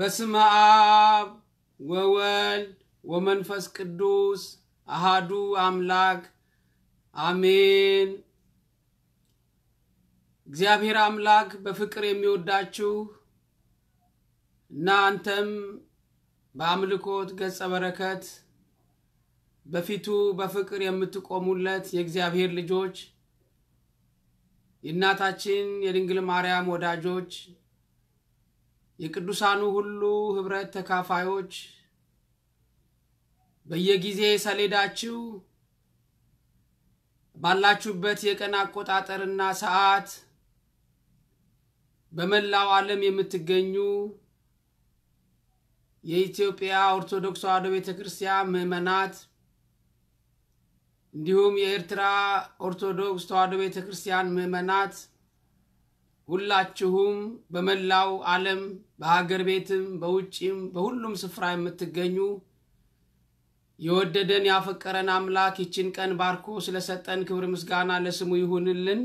በስመ አብ ወወልድ ወመንፈስ ቅዱስ አሃዱ አምላክ አሜን። እግዚአብሔር አምላክ በፍቅር የሚወዳችሁ እና አንተም በአምልኮት ገጸ በረከት በፊቱ በፍቅር የምትቆሙለት የእግዚአብሔር ልጆች የእናታችን የድንግል ማርያም ወዳጆች የቅዱሳኑ ሁሉ ኅብረት ተካፋዮች በየጊዜ ሰሌዳችሁ ባላችሁበት የቀን አቆጣጠርና ሰዓት በመላው ዓለም የምትገኙ የኢትዮጵያ ኦርቶዶክስ ተዋሕዶ ቤተ ክርስቲያን ምዕመናት እንዲሁም የኤርትራ ኦርቶዶክስ ተዋሕዶ ቤተ ክርስቲያን ምዕመናት ሁላችሁም በመላው ዓለም በሀገር ቤትም በውጭም በሁሉም ስፍራ የምትገኙ የወደደን ያፈቀረን አምላክ ይችን ቀን ባርኮ ስለሰጠን ክብር ምስጋና ለስሙ ይሁንልን።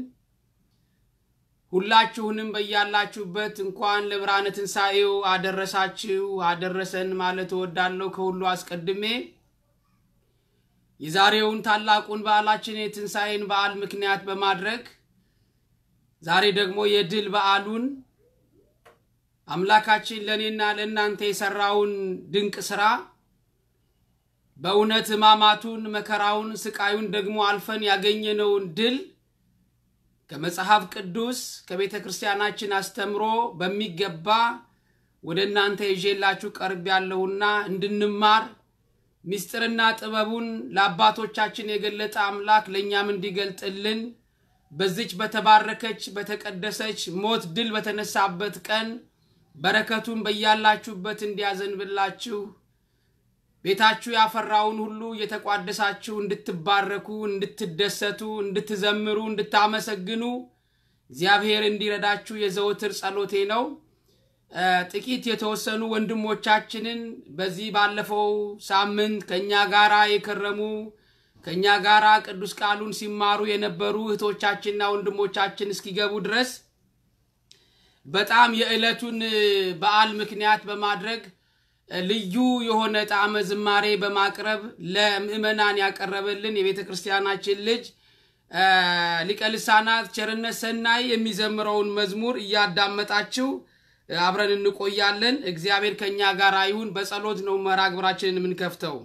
ሁላችሁንም በያላችሁበት እንኳን ለብርሃነ ትንሣኤው አደረሳችሁ አደረሰን ማለት እወዳለሁ። ከሁሉ አስቀድሜ የዛሬውን ታላቁን በዓላችን የትንሣኤን በዓል ምክንያት በማድረግ ዛሬ ደግሞ የድል በዓሉን አምላካችን ለእኔና ለእናንተ የሰራውን ድንቅ ስራ በእውነት ሕማማቱን፣ መከራውን፣ ስቃዩን ደግሞ አልፈን ያገኘነውን ድል ከመጽሐፍ ቅዱስ ከቤተ ክርስቲያናችን አስተምሮ በሚገባ ወደ እናንተ ይዤላችሁ ቀርብ ያለውና እንድንማር ምስጢርና ጥበቡን ለአባቶቻችን የገለጠ አምላክ ለእኛም እንዲገልጥልን በዚች በተባረከች በተቀደሰች ሞት ድል በተነሳበት ቀን በረከቱን በያላችሁበት እንዲያዘንብላችሁ ቤታችሁ ያፈራውን ሁሉ እየተቋደሳችሁ እንድትባረኩ፣ እንድትደሰቱ፣ እንድትዘምሩ፣ እንድታመሰግኑ እግዚአብሔር እንዲረዳችሁ የዘወትር ጸሎቴ ነው። ጥቂት የተወሰኑ ወንድሞቻችንን በዚህ ባለፈው ሳምንት ከእኛ ጋር የከረሙ ከእኛ ጋር ቅዱስ ቃሉን ሲማሩ የነበሩ እህቶቻችንና ወንድሞቻችን እስኪገቡ ድረስ በጣም የዕለቱን በዓል ምክንያት በማድረግ ልዩ የሆነ ጣዕመ ዝማሬ በማቅረብ ለምእመናን ያቀረበልን የቤተ ክርስቲያናችን ልጅ ሊቀ ልሳናት ቸርነት ሰናይ የሚዘምረውን መዝሙር እያዳመጣችው አብረን እንቆያለን። እግዚአብሔር ከእኛ ጋር ይሁን። በጸሎት ነው መርሐ ግብራችንን የምንከፍተው።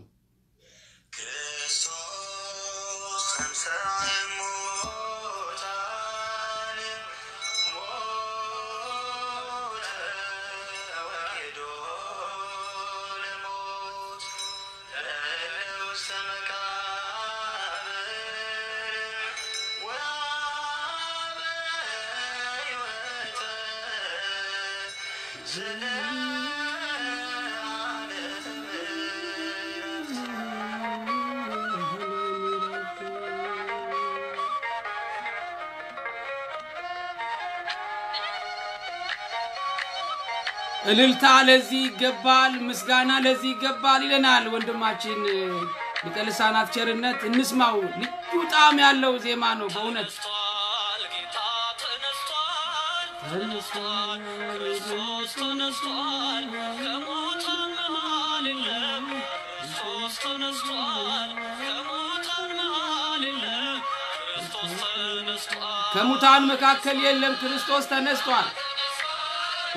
እልልታ ለዚህ ይገባል፣ ምስጋና ለዚህ ይገባል ይለናል ወንድማችን ሊቀ ልሳናት ቸርነት። እንስማው። ልዩ ጣዕም ያለው ዜማ ነው በእውነት ከሙታን መካከል የለም፣ ክርስቶስ ተነስቷል።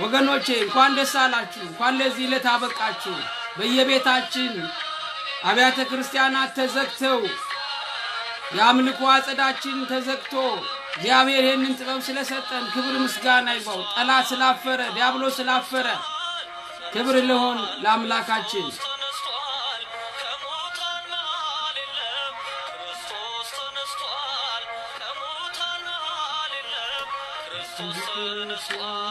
ወገኖቼ እንኳን ደስ አላችሁ፣ እንኳን ለዚህ ዕለት አበቃችሁ። በየቤታችን አብያተ ክርስቲያናት ተዘግተው የአምልኮ አጸዳችን ተዘግቶ እግዚአብሔር ይህንን ጥበብ ስለሰጠን ክብር ምስጋና ይዘው ጠላት ስላፈረ ዲያብሎ ስላፈረ ክብር ልሆን ለአምላካችን። Thank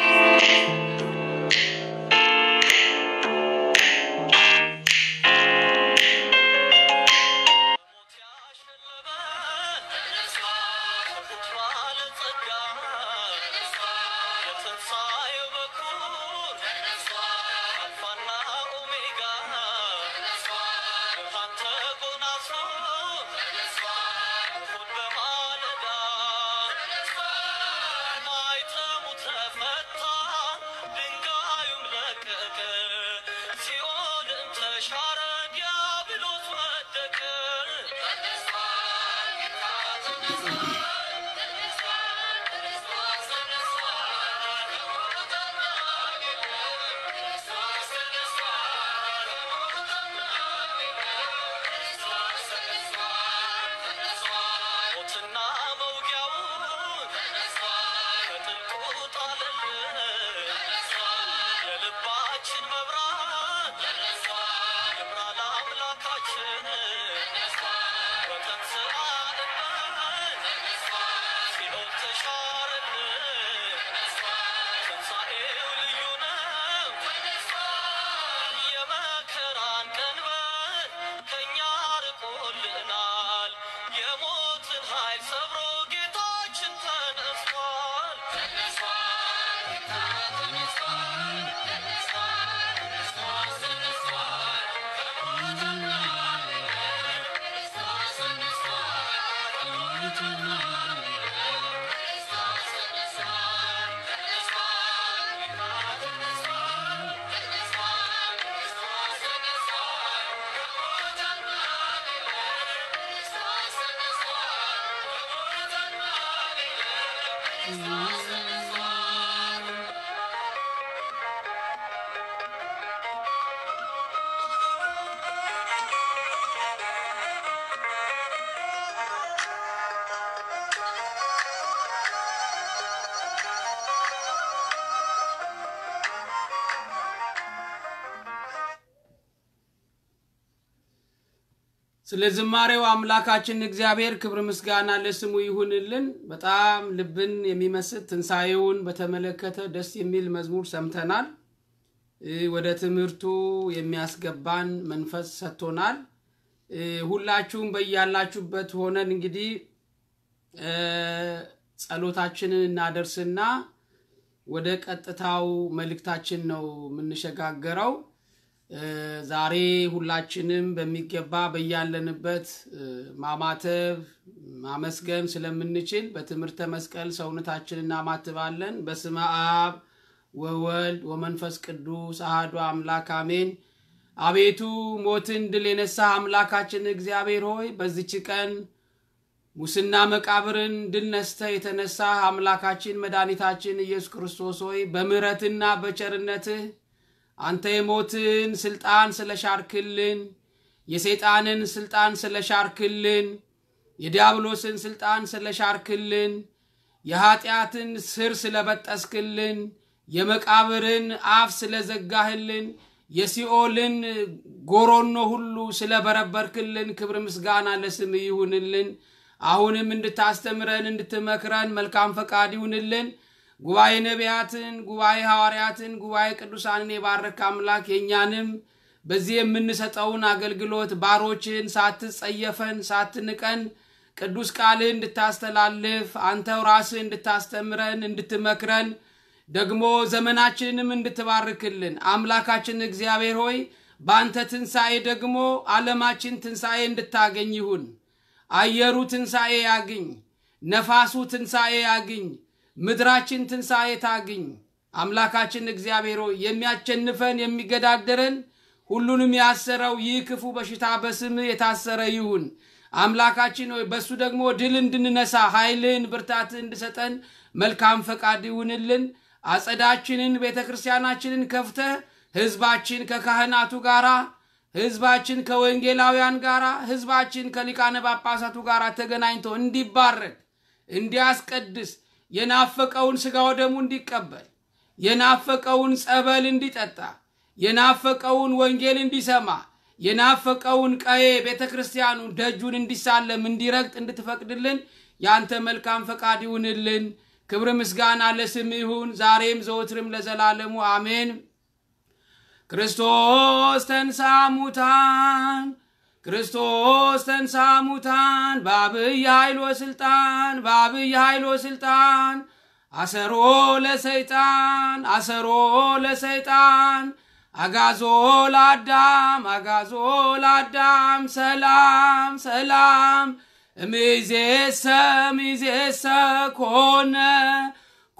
Bye. ሲኦልም ተሻረ ስለ ዝማሬው አምላካችን እግዚአብሔር ክብር ምስጋና ለስሙ ይሁንልን። በጣም ልብን የሚመስጥ ትንሣኤውን በተመለከተ ደስ የሚል መዝሙር ሰምተናል። ወደ ትምህርቱ የሚያስገባን መንፈስ ሰጥቶናል። ሁላችሁም በያላችሁበት ሆነን እንግዲህ ጸሎታችንን እናደርስና ወደ ቀጥታው መልእክታችን ነው የምንሸጋገረው። ዛሬ ሁላችንም በሚገባ በያለንበት ማማተብ ማመስገን ስለምንችል በትምህርተ መስቀል ሰውነታችንን እናማትባለን። በስመ አብ ወወልድ ወመንፈስ ቅዱስ አህዶ አምላክ አሜን። አቤቱ ሞትን ድል የነሳ አምላካችን እግዚአብሔር ሆይ በዚች ቀን ሙስና መቃብርን ድል ነስተ የተነሳ አምላካችን መድኃኒታችን ኢየሱስ ክርስቶስ ሆይ በምሕረትና በቸርነትህ አንተ የሞትን ስልጣን ስለሻርክልን፣ የሰይጣንን ስልጣን ስለሻርክልን፣ የዲያብሎስን ስልጣን ስለሻርክልን፣ የኃጢአትን ስር ስለበጠስክልን፣ የመቃብርን አፍ ስለዘጋህልን፣ የሲኦልን ጎሮኖ ሁሉ ስለበረበርክልን፣ ክብር ምስጋና ለስም ይሁንልን። አሁንም እንድታስተምረን እንድትመክረን መልካም ፈቃድ ይሁንልን። ጉባኤ ነቢያትን፣ ጉባኤ ሐዋርያትን፣ ጉባኤ ቅዱሳንን የባረከ አምላክ የእኛንም በዚህ የምንሰጠውን አገልግሎት ባሮችን ሳትጸየፈን ሳትንቀን ቅዱስ ቃልህ እንድታስተላልፍ አንተው ራስህ እንድታስተምረን እንድትመክረን ደግሞ ዘመናችንንም እንድትባርክልን አምላካችን እግዚአብሔር ሆይ በአንተ ትንሣኤ ደግሞ ዓለማችን ትንሣኤ እንድታገኝ ይሁን። አየሩ ትንሣኤ ያግኝ፣ ነፋሱ ትንሣኤ ያግኝ። ምድራችን ትንሣኤ ታግኝ። አምላካችን እግዚአብሔር ሆይ የሚያቸንፈን የሚገዳደረን ሁሉንም ያሰረው ይህ ክፉ በሽታ በስም የታሰረ ይሁን። አምላካችን ሆይ በእሱ ደግሞ ድል እንድንነሳ ኃይልን ብርታት እንድሰጠን መልካም ፈቃድ ይሁንልን። አጸዳችንን ቤተ ክርስቲያናችንን ከፍተህ ህዝባችን ከካህናቱ ጋራ ህዝባችን ከወንጌላውያን ጋር ህዝባችን ከሊቃነ ጳጳሳቱ ጋር ተገናኝቶ እንዲባረክ እንዲያስቀድስ የናፈቀውን ሥጋው ወደሙ እንዲቀበል፣ የናፈቀውን ጸበል እንዲጠጣ፣ የናፈቀውን ወንጌል እንዲሰማ፣ የናፈቀውን ቀዬ ቤተ ክርስቲያኑ ደጁን እንዲሳለም እንዲረግጥ እንድትፈቅድልን ያንተ መልካም ፈቃድ ይሁንልን። ክብር ምስጋና ለስም ይሁን ዛሬም ዘወትርም ለዘላለሙ አሜን። ክርስቶስ ተንሳ ሙታን ክርስቶስ ተንሳ እሙታን በአብይ ኃይሎ ስልጣን በአብይ ኃይሎ ስልጣን አሰሮ ለሰይጣን አሰሮ ለሰይጣን አጋዞ ለአዳም አጋዞ ለአዳም ሰላም ሰላም እምይእዜሰ እምይእዜሰ ኮነ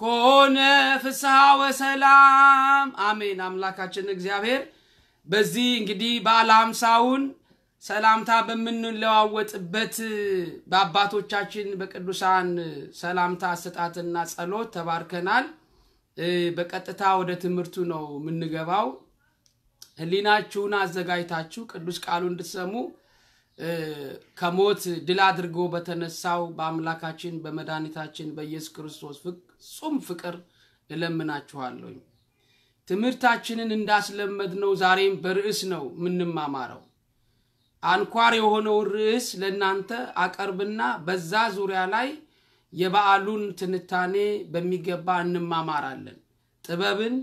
ኮነ ፍስሐ ወሰላም አሜን። አምላካችን እግዚአብሔር በዚህ እንግዲህ በዓለ ሃምሳውን ሰላምታ በምንለዋወጥበት በአባቶቻችን በቅዱሳን ሰላምታ አሰጣትና ጸሎት ተባርከናል። በቀጥታ ወደ ትምህርቱ ነው የምንገባው። ህሊናችሁን አዘጋጅታችሁ ቅዱስ ቃሉ እንድትሰሙ ከሞት ድል አድርጎ በተነሳው በአምላካችን በመድኃኒታችን በኢየሱስ ክርስቶስ ፍጹም ፍቅር እለምናችኋለሁኝ። ትምህርታችንን እንዳስለመድ ነው ዛሬም በርዕስ ነው የምንማማረው። አንኳር የሆነውን ርዕስ ለእናንተ አቀርብና በዛ ዙሪያ ላይ የበዓሉን ትንታኔ በሚገባ እንማማራለን። ጥበብን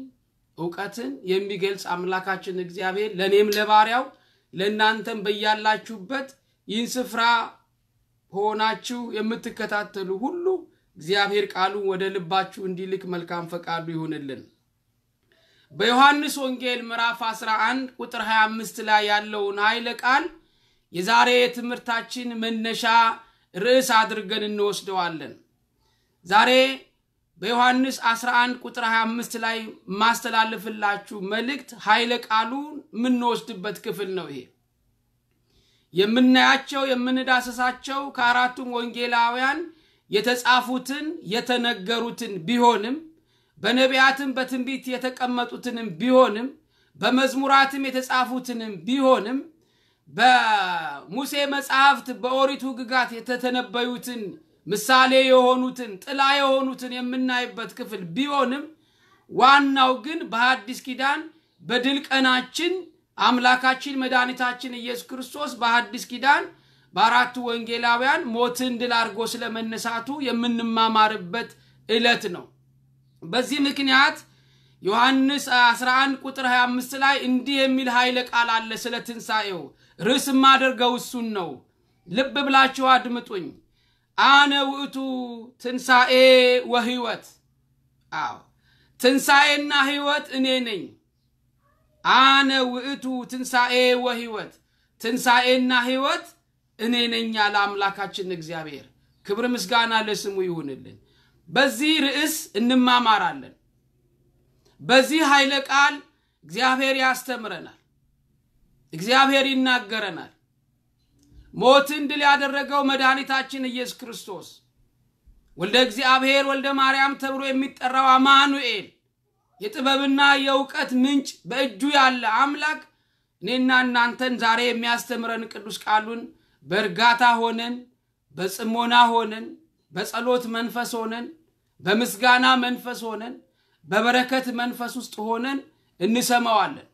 እውቀትን የሚገልጽ አምላካችን እግዚአብሔር ለእኔም ለባሪያው ለእናንተም በያላችሁበት ይህን ስፍራ ሆናችሁ የምትከታተሉ ሁሉ እግዚአብሔር ቃሉን ወደ ልባችሁ እንዲልክ መልካም ፈቃዱ ይሁንልን። በዮሐንስ ወንጌል ምዕራፍ 11 ቁጥር 25 ላይ ያለውን ኃይለ ቃል የዛሬ የትምህርታችን መነሻ ርዕስ አድርገን እንወስደዋለን። ዛሬ በዮሐንስ 11 ቁጥር 25 ላይ ማስተላልፍላችሁ መልእክት ኃይለ ቃሉ የምንወስድበት ክፍል ነው። ይሄ የምናያቸው የምንዳሰሳቸው ከአራቱም ወንጌላውያን የተጻፉትን የተነገሩትን ቢሆንም በነቢያትም በትንቢት የተቀመጡትንም ቢሆንም በመዝሙራትም የተጻፉትንም ቢሆንም በሙሴ መጽሐፍት በኦሪቱ ግጋት የተተነበዩትን ምሳሌ የሆኑትን ጥላ የሆኑትን የምናይበት ክፍል ቢሆንም ዋናው ግን በሐዲስ ኪዳን በድል ቀናችን አምላካችን መድኃኒታችን ኢየሱስ ክርስቶስ በሐዲስ ኪዳን በአራቱ ወንጌላውያን ሞትን ድል አድርጎ ስለመነሳቱ የምንማማርበት ዕለት ነው። በዚህ ምክንያት ዮሐንስ 11 ቁጥር 25 ላይ እንዲህ የሚል ኃይለ ቃል አለ ስለ ትንሣኤው ርዕስ ማደርገው እሱን ነው። ልብ ብላችሁ አድምጡኝ። አነ ውእቱ ትንሣኤ ወህይወት። አዎ ትንሣኤና ህይወት እኔ ነኝ። አነ ውእቱ ትንሣኤ ወህይወት፣ ትንሣኤና ህይወት እኔ ነኝ ያለ አምላካችን እግዚአብሔር ክብር ምስጋና ለስሙ ይሁንልን። በዚህ ርዕስ እንማማራለን። በዚህ ኃይለ ቃል እግዚአብሔር ያስተምረናል። እግዚአብሔር ይናገረናል። ሞትን ድል ያደረገው መድኃኒታችን ኢየሱስ ክርስቶስ ወልደ እግዚአብሔር ወልደ ማርያም ተብሎ የሚጠራው አማኑኤል የጥበብና የእውቀት ምንጭ በእጁ ያለ አምላክ እኔና እናንተን ዛሬ የሚያስተምረን ቅዱስ ቃሉን በእርጋታ ሆነን በጽሞና ሆነን በጸሎት መንፈስ ሆነን በምስጋና መንፈስ ሆነን በበረከት መንፈስ ውስጥ ሆነን እንሰማዋለን።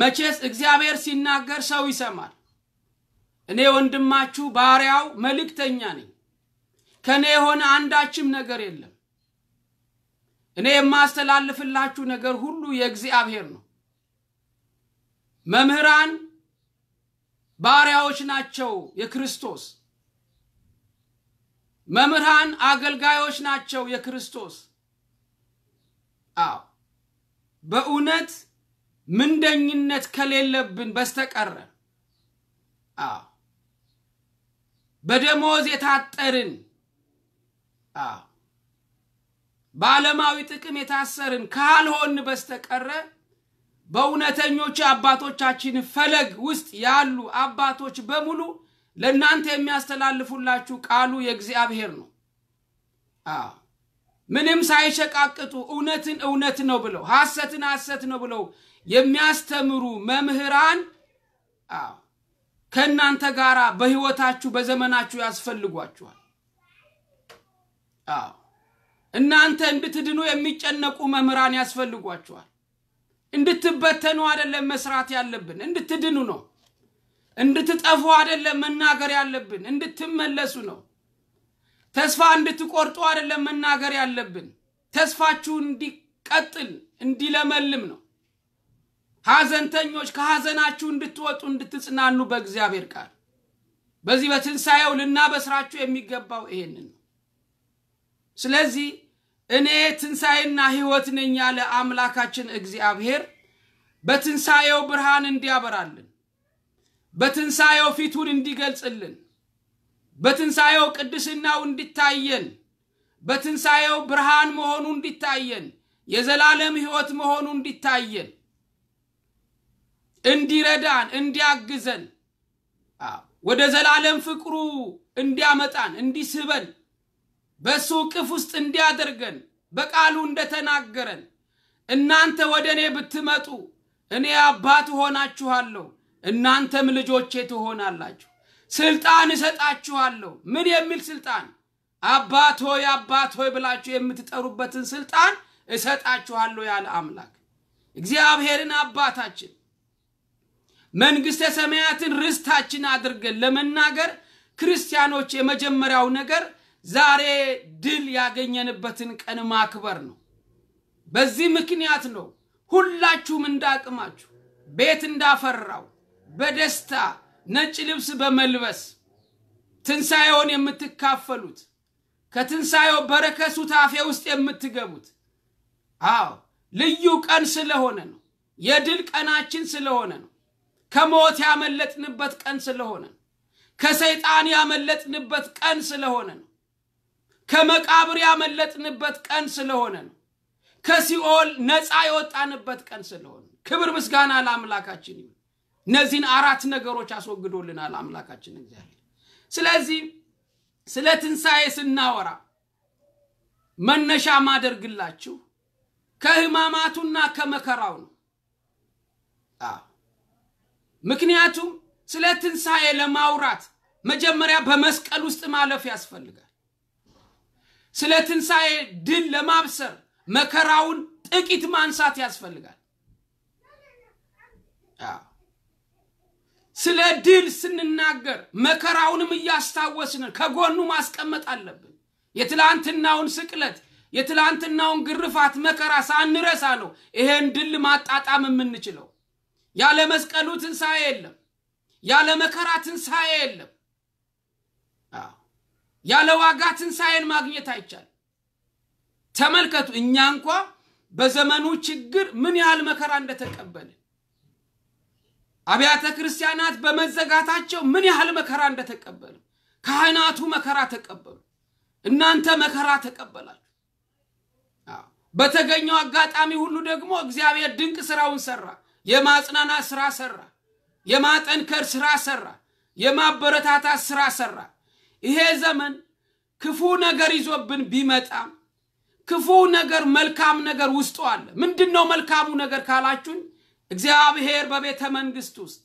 መቼስ እግዚአብሔር ሲናገር ሰው ይሰማል። እኔ ወንድማችሁ ባሪያው መልእክተኛ ነኝ። ከእኔ የሆነ አንዳችም ነገር የለም። እኔ የማስተላልፍላችሁ ነገር ሁሉ የእግዚአብሔር ነው። መምህራን ባሪያዎች ናቸው የክርስቶስ። መምህራን አገልጋዮች ናቸው የክርስቶስ። አዎ በእውነት ምንደኝነት ከሌለብን በስተቀረ በደሞዝ የታጠርን በዓለማዊ ጥቅም የታሰርን ካልሆን በስተቀረ በእውነተኞቹ አባቶቻችን ፈለግ ውስጥ ያሉ አባቶች በሙሉ ለእናንተ የሚያስተላልፉላችሁ ቃሉ የእግዚአብሔር ነው። ምንም ሳይሸቃቅጡ እውነትን እውነት ነው ብለው ሐሰትን ሐሰት ነው ብለው የሚያስተምሩ መምህራን ከእናንተ ጋር በህይወታችሁ በዘመናችሁ ያስፈልጓችኋል። እናንተ እንድትድኑ የሚጨነቁ መምህራን ያስፈልጓችኋል። እንድትበተኑ አይደለም መስራት ያለብን፣ እንድትድኑ ነው። እንድትጠፉ አይደለም መናገር ያለብን፣ እንድትመለሱ ነው። ተስፋ እንድትቆርጡ አይደለም መናገር ያለብን፣ ተስፋችሁ እንዲቀጥል እንዲለመልም ነው። ሐዘንተኞች ከሐዘናችሁ እንድትወጡ እንድትጽናኑ በእግዚአብሔር ቃል በዚህ በትንሣኤው ልናበስራችሁ የሚገባው ይሄንን ነው። ስለዚህ እኔ ትንሣኤና ሕይወት ነኝ ያለ አምላካችን እግዚአብሔር በትንሣኤው ብርሃን እንዲያበራልን፣ በትንሣኤው ፊቱን እንዲገልጽልን፣ በትንሣኤው ቅድስናው እንዲታየን፣ በትንሣኤው ብርሃን መሆኑ እንዲታየን፣ የዘላለም ሕይወት መሆኑ እንዲታየን እንዲረዳን እንዲያግዘን ወደ ዘላለም ፍቅሩ እንዲያመጣን እንዲስበን በእሱ ቅፍ ውስጥ እንዲያደርገን በቃሉ እንደተናገረን እናንተ ወደ እኔ ብትመጡ እኔ አባት እሆናችኋለሁ፣ እናንተም ልጆቼ ትሆናላችሁ፣ ስልጣን እሰጣችኋለሁ። ምን የሚል ስልጣን? አባት ሆይ አባት ሆይ ብላችሁ የምትጠሩበትን ስልጣን እሰጣችኋለሁ ያለ አምላክ እግዚአብሔርን አባታችን መንግሥተ ሰማያትን ርስታችን አድርገን ለመናገር ክርስቲያኖች የመጀመሪያው ነገር ዛሬ ድል ያገኘንበትን ቀን ማክበር ነው። በዚህ ምክንያት ነው ሁላችሁም እንዳቅማችሁ ቤት እንዳፈራው በደስታ ነጭ ልብስ በመልበስ ትንሣኤውን የምትካፈሉት ከትንሣኤው በረከሱ ታፌ ውስጥ የምትገቡት። አዎ ልዩ ቀን ስለሆነ ነው። የድል ቀናችን ስለሆነ ነው። ከሞት ያመለጥንበት ቀን ስለሆነ ነው። ከሰይጣን ያመለጥንበት ቀን ስለሆነ ነው። ከመቃብር ያመለጥንበት ቀን ስለሆነ ነው። ከሲኦል ነፃ የወጣንበት ቀን ስለሆነ ክብር ምስጋና ለአምላካችን ይሁን። እነዚህን አራት ነገሮች አስወግዶልናል አምላካችን እግዚአብሔር። ስለዚህ ስለ ትንሣኤ ስናወራ መነሻ ማደርግላችሁ ከህማማቱና ከመከራው ነው። ምክንያቱም ስለ ትንሣኤ ለማውራት መጀመሪያ በመስቀል ውስጥ ማለፍ ያስፈልጋል። ስለ ትንሣኤ ድል ለማብሰር መከራውን ጥቂት ማንሳት ያስፈልጋል። ስለ ድል ስንናገር መከራውንም እያስታወስን ከጎኑ ማስቀመጥ አለብን። የትላንትናውን ስቅለት፣ የትላንትናውን ግርፋት መከራ ሳንረሳ ነው ይሄን ድል ማጣጣም የምንችለው። ያለ መስቀሉ ትንሣኤ የለም። ያለ መከራ ትንሣኤ የለም። ያለ ዋጋ ትንሣኤን ማግኘት አይቻልም። ተመልከቱ፣ እኛ እንኳ በዘመኑ ችግር ምን ያህል መከራ እንደተቀበለ? አብያተ ክርስቲያናት በመዘጋታቸው ምን ያህል መከራ እንደተቀበሉ፣ ካህናቱ መከራ ተቀበሉ፣ እናንተ መከራ ተቀበላችሁ። በተገኘው አጋጣሚ ሁሉ ደግሞ እግዚአብሔር ድንቅ ስራውን ሰራ። የማጽናናት ስራ ሰራ፣ የማጠንከር ስራ ሰራ፣ የማበረታታት ስራ ሰራ። ይሄ ዘመን ክፉ ነገር ይዞብን ቢመጣም ክፉ ነገር መልካም ነገር ውስጡ አለ። ምንድን ነው መልካሙ ነገር ካላችሁኝ፣ እግዚአብሔር በቤተ መንግስት ውስጥ፣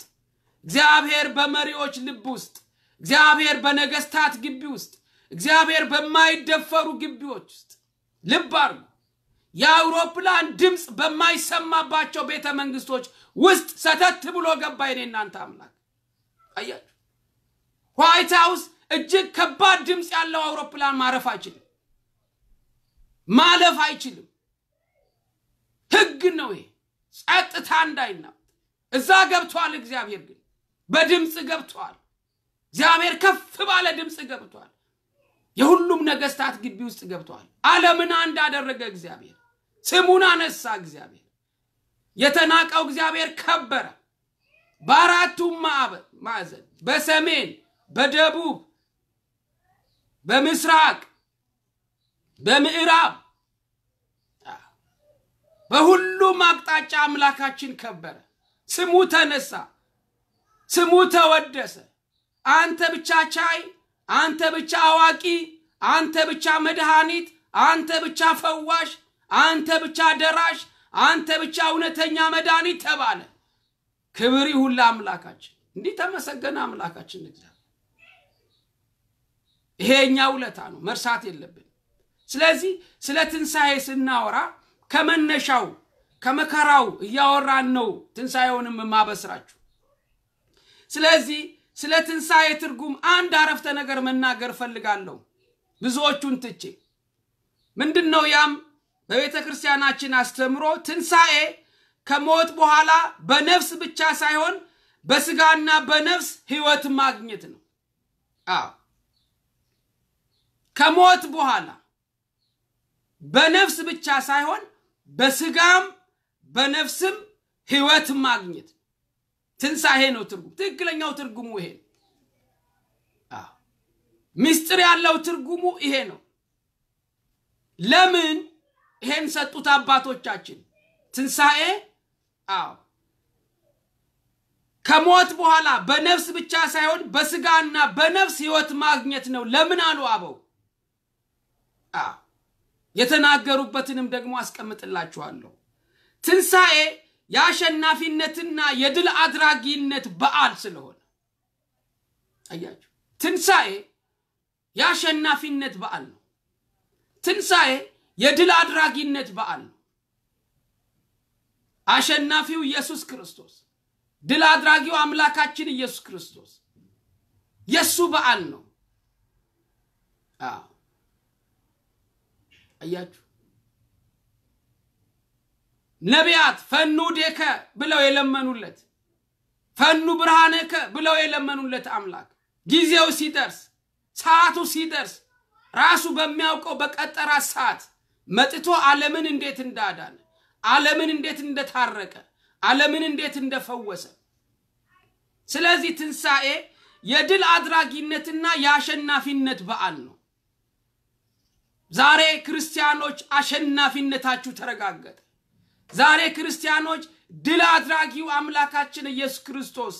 እግዚአብሔር በመሪዎች ልብ ውስጥ፣ እግዚአብሔር በነገስታት ግቢ ውስጥ፣ እግዚአብሔር በማይደፈሩ ግቢዎች ውስጥ ልብ አርጉ። የአውሮፕላን ድምፅ በማይሰማባቸው ቤተ መንግስቶች ውስጥ ሰተት ብሎ ገባ። የኔ እናንተ አምላክ አያችሁ፣ ዋይት ሀውስ እጅግ ከባድ ድምፅ ያለው አውሮፕላን ማረፍ አይችልም፣ ማለፍ አይችልም። ህግ ነው ይሄ። ጸጥታ እንዳይና እዛ ገብቷል። እግዚአብሔር ግን በድምፅ ገብቷል። እግዚአብሔር ከፍ ባለ ድምፅ ገብቷል። የሁሉም ነገስታት ግቢ ውስጥ ገብተዋል። ዓለምን አንድ አደረገ እግዚአብሔር። ስሙን አነሳ እግዚአብሔር። የተናቀው እግዚአብሔር ከበረ። በአራቱም ማዕዘን በሰሜን፣ በደቡብ፣ በምስራቅ፣ በምዕራብ በሁሉም አቅጣጫ አምላካችን ከበረ። ስሙ ተነሳ፣ ስሙ ተወደሰ። አንተ ብቻ ቻይ፣ አንተ ብቻ አዋቂ፣ አንተ ብቻ መድኃኒት፣ አንተ ብቻ ፈዋሽ አንተ ብቻ ደራሽ፣ አንተ ብቻ እውነተኛ መድኃኒት ተባለ። ክብር ይሁን ለአምላካችን። እንዲህ ተመሰገነ አምላካችን እግዚአብሔር። ይሄ እኛ ውለታ ነው፣ መርሳት የለብን። ስለዚህ ስለ ትንሣኤ ስናወራ ከመነሻው ከመከራው እያወራን ነው ትንሣኤውንም የማበስራችሁ። ስለዚህ ስለ ትንሣኤ ትርጉም አንድ አረፍተ ነገር መናገር እፈልጋለሁ ብዙዎቹን ትቼ ምንድን ነው ያም በቤተ ክርስቲያናችን አስተምሮ ትንሣኤ ከሞት በኋላ በነፍስ ብቻ ሳይሆን በስጋና በነፍስ ህይወት ማግኘት ነው። አዎ ከሞት በኋላ በነፍስ ብቻ ሳይሆን በስጋም በነፍስም ህይወት ማግኘት ትንሣኤ ነው ትርጉም። ትክክለኛው ትርጉሙ ይሄ ነው። ምስጢር ያለው ትርጉሙ ይሄ ነው። ለምን ይሄን ሰጡት አባቶቻችን። ትንሣኤ አዎ ከሞት በኋላ በነፍስ ብቻ ሳይሆን በስጋና በነፍስ ህይወት ማግኘት ነው። ለምን አሉ አበው። የተናገሩበትንም ደግሞ አስቀምጥላችኋለሁ። ትንሣኤ የአሸናፊነትና የድል አድራጊነት በዓል ስለሆነ አያችሁ፣ ትንሣኤ የአሸናፊነት በዓል ነው። ትንሣኤ የድል አድራጊነት በዓል ነው። አሸናፊው ኢየሱስ ክርስቶስ፣ ድል አድራጊው አምላካችን ኢየሱስ ክርስቶስ የሱ በዓል ነው። አያችሁ፣ ነቢያት ፈኑ ዴከ ብለው የለመኑለት ፈኑ ብርሃነከ ብለው የለመኑለት አምላክ ጊዜው ሲደርስ ሰዓቱ ሲደርስ ራሱ በሚያውቀው በቀጠራ ሰዓት መጥቶ ዓለምን እንዴት እንዳዳነ፣ ዓለምን እንዴት እንደታረቀ፣ ዓለምን እንዴት እንደፈወሰ። ስለዚህ ትንሣኤ የድል አድራጊነትና የአሸናፊነት በዓል ነው። ዛሬ ክርስቲያኖች አሸናፊነታችሁ ተረጋገጠ። ዛሬ ክርስቲያኖች ድል አድራጊው አምላካችን ኢየሱስ ክርስቶስ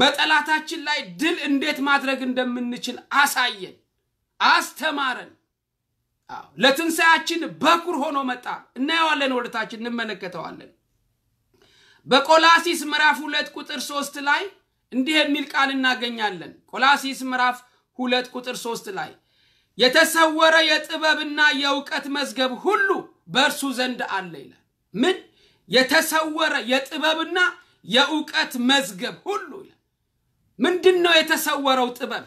በጠላታችን ላይ ድል እንዴት ማድረግ እንደምንችል አሳየን፣ አስተማረን። ለትንሣያችን በኩር ሆኖ መጣ። እናየዋለን፣ ወደታችን እንመለከተዋለን። በቆላሲስ ምዕራፍ ሁለት ቁጥር ሶስት ላይ እንዲህ የሚል ቃል እናገኛለን። ቆላሲስ ምዕራፍ ሁለት ቁጥር ሶስት ላይ የተሰወረ የጥበብና የእውቀት መዝገብ ሁሉ በእርሱ ዘንድ አለ ይላል። ምን የተሰወረ የጥበብና የእውቀት መዝገብ ሁሉ ይላል። ምንድን ነው የተሰወረው ጥበብ?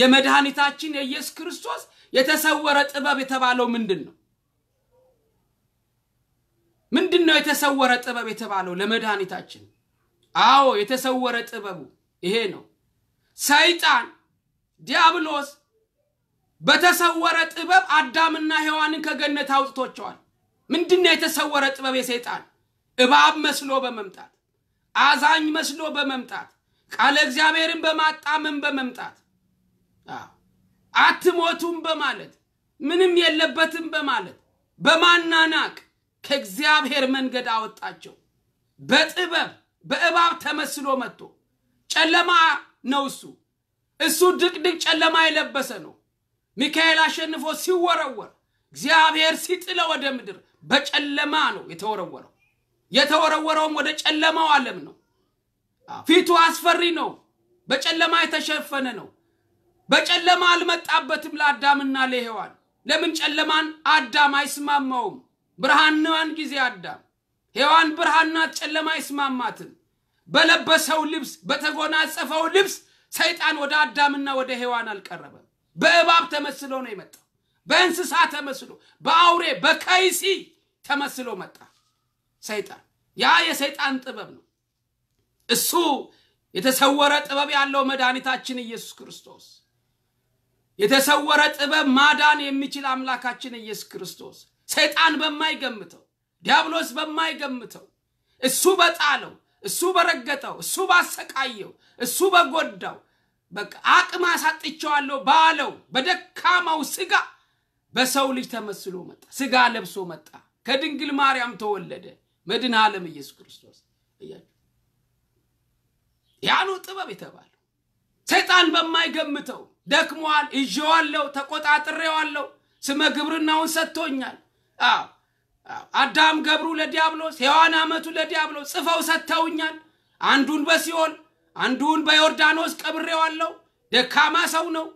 የመድኃኒታችን የኢየሱስ ክርስቶስ የተሰወረ ጥበብ የተባለው ምንድን ነው? ምንድን ነው የተሰወረ ጥበብ የተባለው ለመድኃኒታችን? አዎ የተሰወረ ጥበቡ ይሄ ነው። ሰይጣን ዲያብሎስ በተሰወረ ጥበብ አዳምና ሔዋንን ከገነት አውጥቶቸዋል። ምንድን ነው የተሰወረ ጥበብ የሰይጣን? እባብ መስሎ በመምጣት አዛኝ መስሎ በመምጣት ቃለ እግዚአብሔርን በማጣመም በመምጣት አትሞቱም በማለት ምንም የለበትም በማለት በማናናቅ ከእግዚአብሔር መንገድ አወጣቸው። በጥበብ በእባብ ተመስሎ መጥቶ ጨለማ ነው እሱ እሱ ድቅድቅ ጨለማ የለበሰ ነው። ሚካኤል አሸንፎ ሲወረወር እግዚአብሔር ሲጥለ ወደ ምድር በጨለማ ነው የተወረወረው። የተወረወረውም ወደ ጨለማው ዓለም ነው። ፊቱ አስፈሪ ነው። በጨለማ የተሸፈነ ነው። በጨለማ አልመጣበትም ለአዳምና ለሔዋን። ለምን ጨለማን አዳም አይስማማውም? ብርሃናን ጊዜ አዳም ሔዋን ብርሃንና ጨለማ አይስማማትም። በለበሰው ልብስ በተጎናጸፈው ልብስ ሰይጣን ወደ አዳምና ወደ ሔዋን አልቀረበም። በእባብ ተመስሎ ነው የመጣው። በእንስሳ ተመስሎ፣ በአውሬ በከይሲ ተመስሎ መጣ ሰይጣን። ያ የሰይጣን ጥበብ ነው። እሱ የተሰወረ ጥበብ ያለው መድኃኒታችን ኢየሱስ ክርስቶስ የተሰወረ ጥበብ ማዳን የሚችል አምላካችን ኢየሱስ ክርስቶስ ሰይጣን በማይገምተው ዲያብሎስ በማይገምተው እሱ በጣለው እሱ በረገጠው እሱ ባሰቃየው እሱ በጎዳው በቃ አቅም አሳጥቼዋለሁ ባለው በደካማው ስጋ በሰው ልጅ ተመስሎ መጣ። ስጋ ለብሶ መጣ። ከድንግል ማርያም ተወለደ። መድን ዓለም ኢየሱስ ክርስቶስ ያኑ ጥበብ የተባለው ሰይጣን በማይገምተው ደክሟል፣ እዤዋለሁ፣ ተቆጣጥሬዋለሁ። ስመ ግብርናውን ሰጥቶኛል። አዳም ገብሩ ለዲያብሎስ፣ ሔዋን አመቱ ለዲያብሎስ ጽፈው ሰጥተውኛል። አንዱን በሲኦል አንዱን በዮርዳኖስ ቀብሬዋለሁ። ደካማ ሰው ነው፣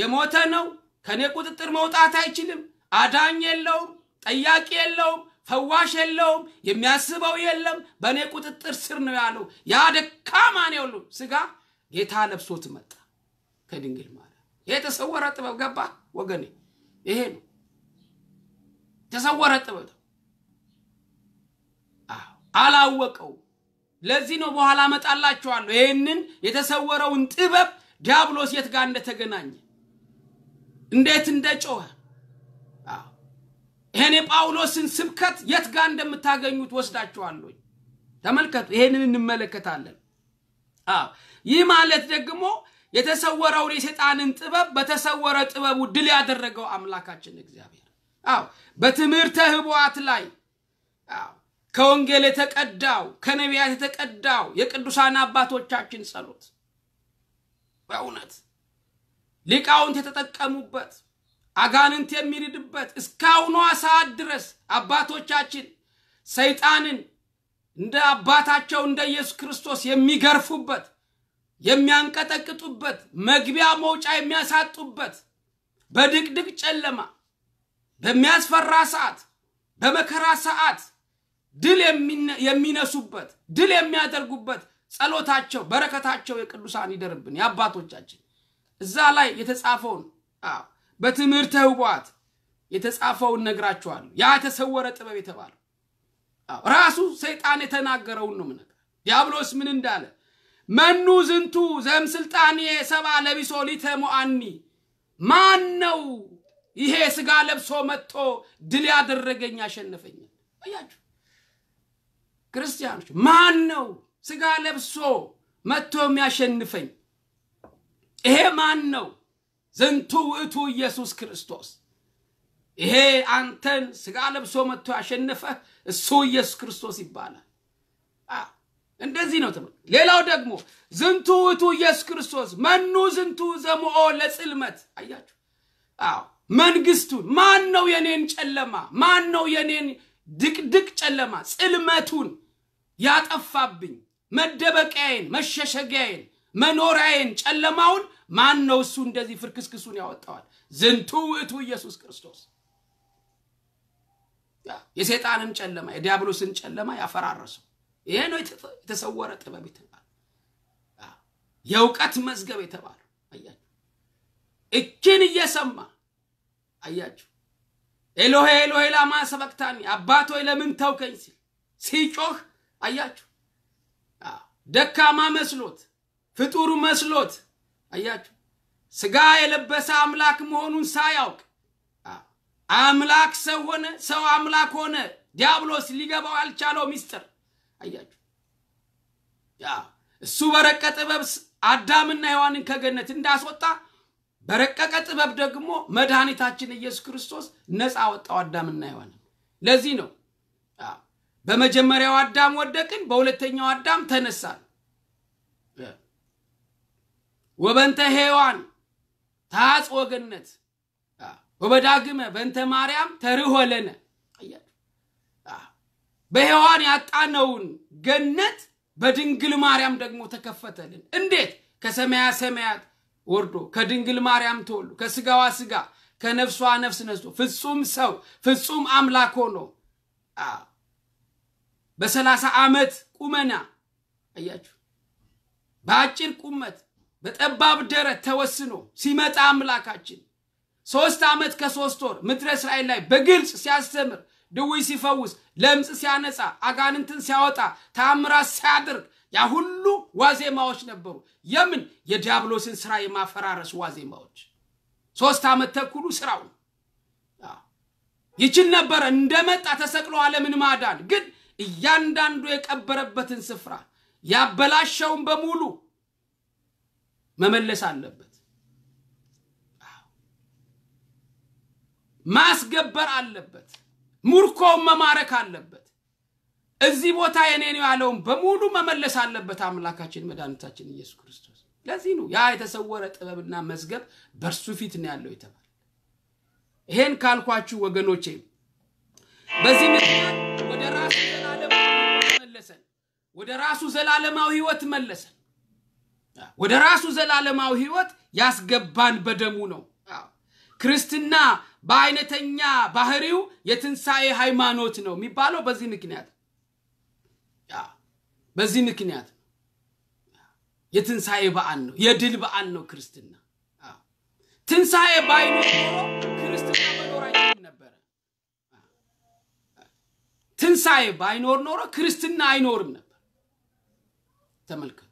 የሞተ ነው፣ ከእኔ ቁጥጥር መውጣት አይችልም። አዳኝ የለውም፣ ጠያቂ የለውም፣ ፈዋሽ የለውም፣ የሚያስበው የለም። በእኔ ቁጥጥር ስር ነው ያለው ያ ደካማ ነው ሁሉ ስጋ ጌታ ለብሶት መጣ ከድንግል የተሰወረ ጥበብ ገባ ወገኔ፣ ይሄ ነው የተሰወረ ጥበብ። አላወቀው። ለዚህ ነው በኋላ እመጣላችኋለሁ ይህንን የተሰወረውን ጥበብ ዲያብሎስ የት ጋር እንደተገናኘ እንዴት እንደጮኸ ይህን የጳውሎስን ስብከት የት ጋር እንደምታገኙት ወስዳችኋለሁኝ። ተመልከቱ፣ ይህንን እንመለከታለን። ይህ ማለት ደግሞ የተሰወረውን የሰይጣንን ጥበብ በተሰወረ ጥበቡ ድል ያደረገው አምላካችን እግዚአብሔር አዎ በትምህርተ ህቡዋት ላይ ከወንጌል የተቀዳው ከነቢያት የተቀዳው የቅዱሳን አባቶቻችን ጸሎት በእውነት ሊቃውንት የተጠቀሙበት አጋንንት የሚርድበት እስካሁኗ ሰዓት ድረስ አባቶቻችን ሰይጣንን እንደ አባታቸው እንደ ኢየሱስ ክርስቶስ የሚገርፉበት የሚያንቀጠቅጡበት መግቢያ መውጫ የሚያሳጡበት በድቅድቅ ጨለማ በሚያስፈራ ሰዓት በመከራ ሰዓት ድል የሚነሱበት ድል የሚያደርጉበት ጸሎታቸው፣ በረከታቸው የቅዱሳን ይደርብን የአባቶቻችን እዛ ላይ የተጻፈውን በትምህርተ ህዋት የተጻፈውን ነግራችኋለሁ። ያ የተሰወረ ጥበብ የተባለው ራሱ ሰይጣን የተናገረውን ነው። ምነገር ዲያብሎስ ምን እንዳለ መኑ ዝንቱ ዘም ስልጣን የሰባ ለቢሶ ሊተ ሞአኒ ማን ነው ይሄ ስጋ ለብሶ መጥቶ ድል ያደረገኝ ያሸነፈኛል? አያችሁ ክርስቲያኖች፣ ማን ነው ስጋ ለብሶ መጥቶ የሚያሸንፈኝ? ይሄ ማን ነው? ዝንቱ ውእቱ ኢየሱስ ክርስቶስ። ይሄ አንተን ስጋ ለብሶ መጥቶ ያሸነፈህ እሱ ኢየሱስ ክርስቶስ ይባላል። እንደዚህ ነው ትምህርት። ሌላው ደግሞ ዝንቱ ውእቱ ኢየሱስ ክርስቶስ መኑ ዝንቱ ዘምኦ ለጽልመት። አያችሁ? አዎ መንግስቱን ማን ነው የኔን ጨለማ ማን ነው የኔን ድቅድቅ ጨለማ ጽልመቱን ያጠፋብኝ መደበቂያዬን፣ መሸሸጊያዬን፣ መኖሪያዬን ጨለማውን ማን ነው እሱ እንደዚህ ፍርክስክሱን ያወጣዋል? ዝንቱ ውእቱ ኢየሱስ ክርስቶስ የሰይጣንን ጨለማ የዲያብሎስን ጨለማ ያፈራረሰው ይሄ ነው የተሰወረ ጥበብ የተባለ የእውቀት መዝገብ የተባለው አያችሁ። እችን እየሰማ አያችሁ ኤሎሄ ኤሎሄ ላማ ሰበቅታኒ አባት ለምን ተውከኝ ሲል ሲጮህ አያችሁ። ደካማ መስሎት ፍጡር መስሎት አያችሁ ስጋ የለበሰ አምላክ መሆኑን ሳያውቅ አምላክ ሰው ሆነ፣ ሰው አምላክ ሆነ። ዲያብሎስ ሊገባው ያልቻለው ሚስጥር አያችሁ። ያ እሱ በረቀ ጥበብ አዳምና ሔዋንን ከገነት እንዳስወጣ በረቀቀ ጥበብ ደግሞ መድኃኒታችን ኢየሱስ ክርስቶስ ነፃ ወጣው አዳምና ሔዋንን። ለዚህ ነው በመጀመሪያው አዳም ወደቅን፣ በሁለተኛው አዳም ተነሳን። ወበንተ ሔዋን ታጽ ወገነት ወበዳግመ በንተ ማርያም ተርሆለነ በሔዋን ያጣነውን ገነት በድንግል ማርያም ደግሞ ተከፈተልን። እንዴት? ከሰማያ ሰማያት ወርዶ ከድንግል ማርያም ተወልዶ ከስጋዋ ስጋ ከነፍሷ ነፍስ ነስቶ ፍጹም ሰው ፍጹም አምላክ ሆኖ በሰላሳ ዓመት ቁመና አያችሁ፣ በአጭር ቁመት በጠባብ ደረት ተወስኖ ሲመጣ አምላካችን ሶስት ዓመት ከሶስት ወር ምድረ እስራኤል ላይ በግልጽ ሲያስተምር ድውይ ሲፈውስ፣ ለምጽ ሲያነጻ፣ አጋንንትን ሲያወጣ፣ ታምራት ሲያደርግ ያ ሁሉ ዋዜማዎች ነበሩ። የምን የዲያብሎስን ስራ የማፈራረስ ዋዜማዎች። ሶስት ዓመት ተኩሉ ስራው ይችል ነበረ። እንደመጣ ተሰቅሎ ዓለምን ማዳን ግን እያንዳንዱ የቀበረበትን ስፍራ ያበላሸውን በሙሉ መመለስ አለበት፣ ማስገበር አለበት። ሙርኮውን መማረክ አለበት። እዚህ ቦታ የኔ ነው ያለውን በሙሉ መመለስ አለበት አምላካችን መድኃኒታችን ኢየሱስ ክርስቶስ። ለዚህ ነው ያ የተሰወረ ጥበብና መዝገብ በእርሱ ፊት ነው ያለው የተባለ። ይሄን ካልኳችሁ ወገኖቼ በዚህ ምክንያት ወደ ራሱ ዘላለማዊ መለሰን፣ ወደ ራሱ ዘላለማዊ ህይወት መለሰን። ወደ ራሱ ዘላለማዊ ህይወት ያስገባን በደሙ ነው ክርስትና በአይነተኛ ባህሪው የትንሣኤ ሃይማኖት ነው የሚባለው በዚህ ምክንያት በዚህ ምክንያት የትንሣኤ በዓል ነው የድል በዓል ነው ክርስትና ትንሣኤ በአይነት ኖሮ ክርስትና መኖር አይችልም ነበረ ትንሣኤ ባይኖር ኖሮ ክርስትና አይኖርም ነበር ተመልከቱ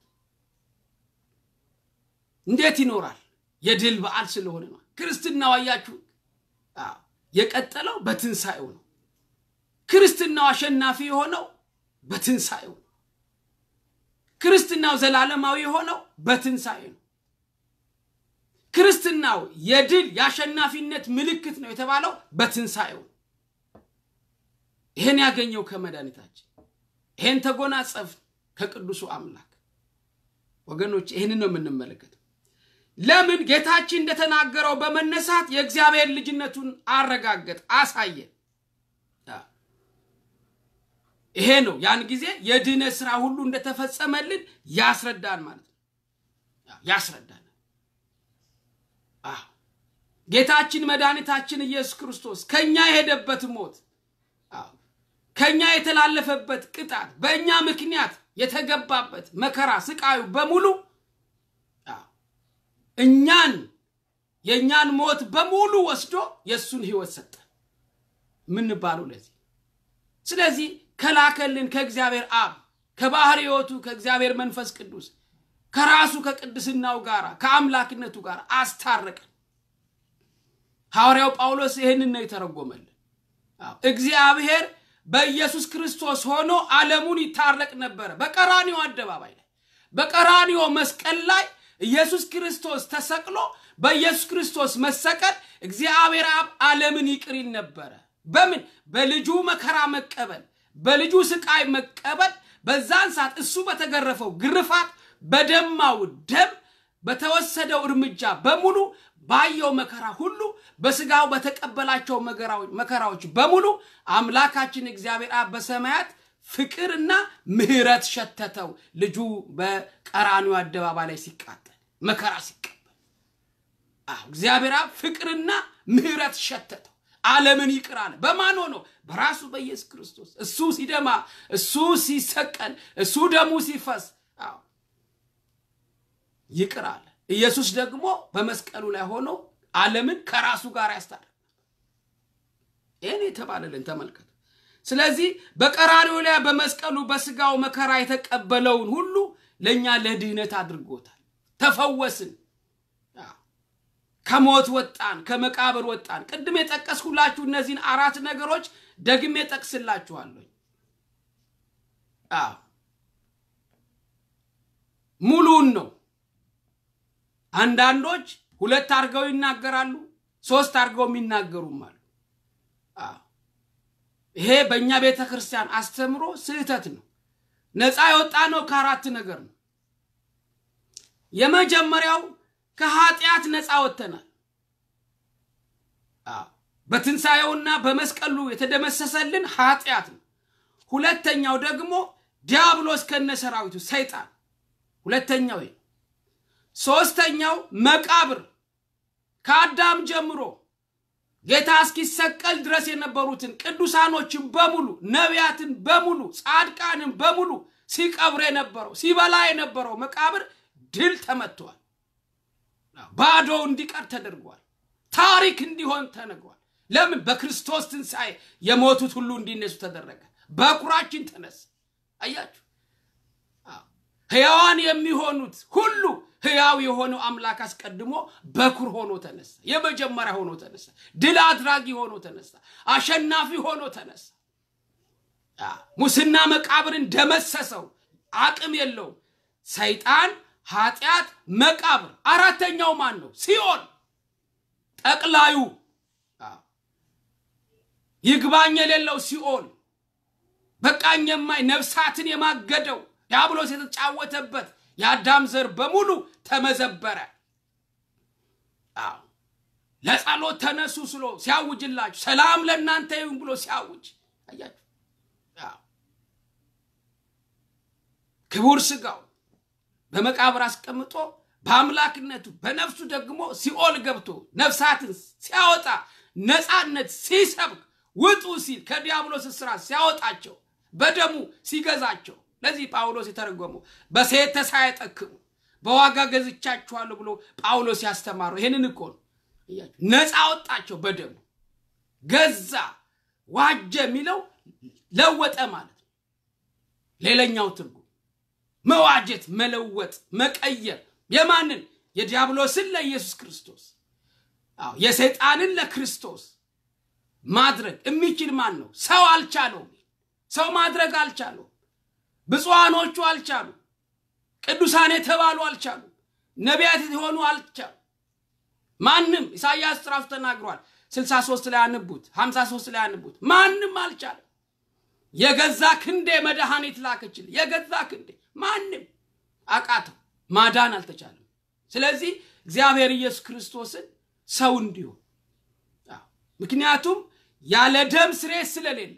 እንዴት ይኖራል የድል በዓል ስለሆነ ነው ክርስትና ዋያችሁ የቀጠለው በትንሣኤው ነው። ክርስትናው አሸናፊ የሆነው በትንሣኤው ነው። ክርስትናው ዘላለማዊ የሆነው በትንሣኤ ነው። ክርስትናው የድል የአሸናፊነት ምልክት ነው የተባለው በትንሣኤው ነው። ይህን ያገኘው ከመድኃኒታችን፣ ይህን ተጎናጸፍ ከቅዱሱ አምላክ። ወገኖች ይህንን ነው የምንመለከት ለምን ጌታችን እንደተናገረው በመነሳት የእግዚአብሔር ልጅነቱን አረጋገጥ አሳየ። ይሄ ነው ያን ጊዜ የድህነት ስራ ሁሉ እንደተፈጸመልን ያስረዳን ማለት ነው። ያስረዳን ጌታችን መድኃኒታችን ኢየሱስ ክርስቶስ ከኛ የሄደበት ሞት ከኛ የተላለፈበት ቅጣት በእኛ ምክንያት የተገባበት መከራ ስቃዩ በሙሉ እኛን የእኛን ሞት በሙሉ ወስዶ የእሱን ህይወት ሰጠ ምንባሉ ለዚህ ስለዚህ ከላከልን ከእግዚአብሔር አብ ከባህር ህይወቱ ከእግዚአብሔር መንፈስ ቅዱስ ከራሱ ከቅድስናው ጋር ከአምላክነቱ ጋር አስታረቀን ሐዋርያው ጳውሎስ ይህንን ነው የተረጎመልን እግዚአብሔር በኢየሱስ ክርስቶስ ሆኖ ዓለሙን ይታረቅ ነበረ በቀራኒዮ አደባባይ ላይ በቀራኒዮ መስቀል ላይ ኢየሱስ ክርስቶስ ተሰቅሎ በኢየሱስ ክርስቶስ መሰቀል እግዚአብሔር አብ ዓለምን ይቅር ይል ነበረ። በምን በልጁ መከራ መቀበል፣ በልጁ ስቃይ መቀበል። በዛን ሰዓት እሱ በተገረፈው ግርፋት፣ በደማው ደም፣ በተወሰደው እርምጃ በሙሉ ባየው መከራ ሁሉ በስጋው በተቀበላቸው መከራዎች በሙሉ አምላካችን እግዚአብሔር አብ በሰማያት ፍቅርና ምሕረት ሸተተው ልጁ በቀራኒው አደባባይ ላይ ሲቃጠል መከራ ሲቀበል እግዚአብሔር አብ ፍቅርና ምሕረት ሸተተው፣ ዓለምን ይቅር አለ። በማን ሆኖ? በራሱ በኢየሱስ ክርስቶስ። እሱ ሲደማ፣ እሱ ሲሰቀል፣ እሱ ደሙ ሲፈስ ይቅር አለ። ኢየሱስ ደግሞ በመስቀሉ ላይ ሆኖ ዓለምን ከራሱ ጋር ያስታርቅ። ይህን የተባለልን ተመልከት። ስለዚህ በቀራሪው ላይ በመስቀሉ በስጋው መከራ የተቀበለውን ሁሉ ለእኛ ለድህነት አድርጎታል። ተፈወስን፣ ከሞት ወጣን፣ ከመቃብር ወጣን። ቅድም የጠቀስኩላችሁ እነዚህን አራት ነገሮች ደግሜ ጠቅስላችኋለሁ። ሙሉን ነው። አንዳንዶች ሁለት አድርገው ይናገራሉ፣ ሶስት አድርገው የሚናገሩም አሉ። ይሄ በእኛ ቤተ ክርስቲያን አስተምሮ ስህተት ነው። ነፃ የወጣ ነው ከአራት ነገር ነው። የመጀመሪያው ከኃጢአት ነፃ ወጥተናል። በትንሣኤውና በመስቀሉ የተደመሰሰልን ኃጢአት ነው። ሁለተኛው ደግሞ ዲያብሎስ ከነ ሰራዊቱ ሰይጣን፣ ሁለተኛው ሶስተኛው መቃብር ከአዳም ጀምሮ ጌታ እስኪሰቀል ድረስ የነበሩትን ቅዱሳኖችን በሙሉ ነቢያትን በሙሉ ጻድቃንን በሙሉ ሲቀብር የነበረው ሲበላ የነበረው መቃብር ድል ተመቷል። ባዶ እንዲቀር ተደርጓል። ታሪክ እንዲሆን ተነግሯል። ለምን? በክርስቶስ ትንሣኤ የሞቱት ሁሉ እንዲነሱ ተደረገ። በኩራችን ተነስ። አያችሁ፣ ሕያዋን የሚሆኑት ሁሉ ሕያው የሆነው አምላክ አስቀድሞ በኩር ሆኖ ተነሳ። የመጀመሪያ ሆኖ ተነሳ። ድል አድራጊ ሆኖ ተነሳ። አሸናፊ ሆኖ ተነሳ። ሙስና መቃብርን ደመሰሰው። አቅም የለውም ሰይጣን ኃጢአት፣ መቃብር። አራተኛው ማን ነው? ሲኦል ጠቅላዩ ይግባኝ የሌለው ሲኦል በቃኝ የማይ ነብሳትን የማገደው ዲያብሎስ የተጫወተበት የአዳም ዘር በሙሉ ተመዘበረ። ለጸሎት ተነሱ ስሎ ሲያውጅላችሁ ሰላም ለእናንተ ይሁን ብሎ ሲያውጅ አያችሁ። ክቡር ስጋው በመቃብር አስቀምጦ በአምላክነቱ በነፍሱ ደግሞ ሲኦል ገብቶ ነፍሳትን ሲያወጣ ነፃነት ሲሰብክ ውጡ ሲል ከዲያብሎስ እስራት ሲያወጣቸው በደሙ ሲገዛቸው ለዚህ ጳውሎስ የተረጎመው በሴት ጠክሙ በዋጋ ገዝቻችኋለሁ ብሎ ጳውሎስ ያስተማረው ይህንን እኮ ነፃ ወጣቸው በደሙ ገዛ። ዋጀ የሚለው ለወጠ ማለት ነው። ሌላኛው መዋጀት፣ መለወጥ፣ መቀየር የማንን የዲያብሎስን ለኢየሱስ ክርስቶስ የሰይጣንን ለክርስቶስ ማድረግ የሚችል ማን ነው? ሰው አልቻለውም። ሰው ማድረግ አልቻለውም። ብፁዓኖቹ አልቻሉ። ቅዱሳን የተባሉ አልቻሉ። ነቢያት የሆኑ አልቻሉ። ማንም ኢሳያስ ጥራፍ ተናግሯል። 63 ላይ አንቡት፣ 53 ላይ አንቡት። ማንም አልቻለም። የገዛ ክንዴ መድኃኒት ላክችል የገዛ ክንዴ ማንም አቃተው፣ ማዳን አልተቻለም። ስለዚህ እግዚአብሔር ኢየሱስ ክርስቶስን ሰው እንዲሁ ምክንያቱም ያለ ደም ስሬት ስለሌለ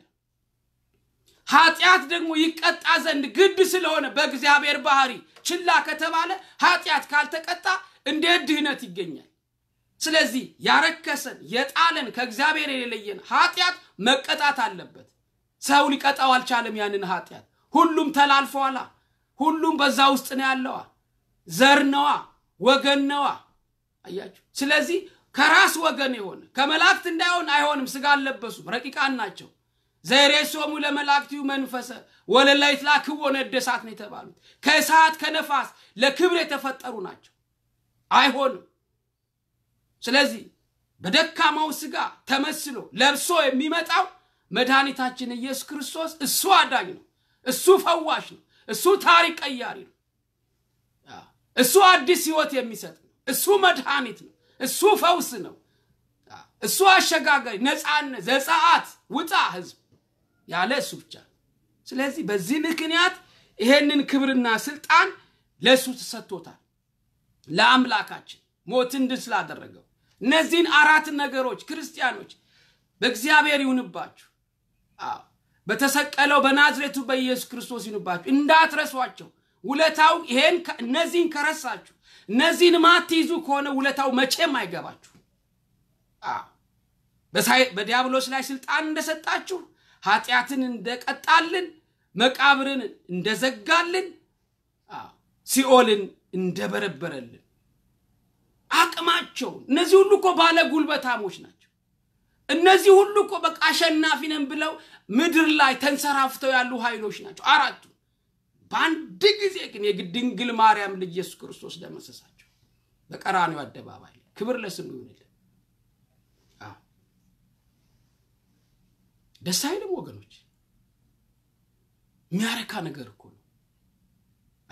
ኃጢአት ደግሞ ይቀጣ ዘንድ ግድ ስለሆነ በእግዚአብሔር ባህሪ ችላ ከተባለ ኃጢአት ካልተቀጣ እንዴት ድህነት ይገኛል? ስለዚህ ያረከሰን የጣለን ከእግዚአብሔር የለየን ኃጢአት መቀጣት አለበት። ሰው ሊቀጣው አልቻለም። ያንን ኃጢአት ሁሉም ተላልፈዋላ። ሁሉም በዛ ውስጥ ነው ያለዋ ዘር ነዋ ወገን ነዋ አያችሁ ስለዚህ ከራስ ወገን የሆነ ከመላእክት እንዳይሆን አይሆንም ስጋ አለበሱም ረቂቃን ናቸው ዘይሬሶሙ ለመላእክቲዩ መንፈሰ ወለላይት ላክዎ ነደ እሳት ነው የተባሉት ከእሳት ከነፋስ ለክብር የተፈጠሩ ናቸው አይሆንም ስለዚህ በደካማው ስጋ ተመስሎ ለብሶ የሚመጣው መድኃኒታችን ኢየሱስ ክርስቶስ እሱ አዳኝ ነው እሱ ፈዋሽ ነው እሱ ታሪክ ቀያሪ ነው። እሱ አዲስ ህይወት የሚሰጥ ነው። እሱ መድኃኒት ነው። እሱ ፈውስ ነው። እሱ አሸጋጋሪ፣ ነፃነት፣ ዘፀአት ውጣ ህዝብ ያለ እሱ ብቻ። ስለዚህ በዚህ ምክንያት ይሄንን ክብርና ስልጣን ለእሱ ተሰጥቶታል፣ ለአምላካችን ሞት ድል ስላደረገው። እነዚህን አራት ነገሮች ክርስቲያኖች በእግዚአብሔር ይሁንባችሁ። በተሰቀለው በናዝሬቱ በኢየሱስ ክርስቶስ ይኑባችሁ። እንዳትረሷቸው። ውለታው ይሄን እነዚህን ከረሳችሁ እነዚህን ማትይዙ ከሆነ ውለታው መቼም አይገባችሁ። በዲያብሎስ ላይ ስልጣን እንደሰጣችሁ፣ ኃጢአትን እንደቀጣልን፣ መቃብርን እንደዘጋልን፣ ሲኦልን እንደበረበረልን አቅማቸው እነዚህ ሁሉ እኮ ባለ ጉልበታሞች ናቸው። እነዚህ ሁሉ እኮ በቃ አሸናፊ ነን ብለው ምድር ላይ ተንሰራፍተው ያሉ ኃይሎች ናቸው አራቱ። በአንድ ጊዜ ግን የድንግል ማርያም ልጅ ኢየሱስ ክርስቶስ ደመሰሳቸው በቀራኒው አደባባይ። ክብር ለስሙ ይሁንልን። ደስ አይልም ወገኖች? የሚያረካ ነገር እኮ ነው።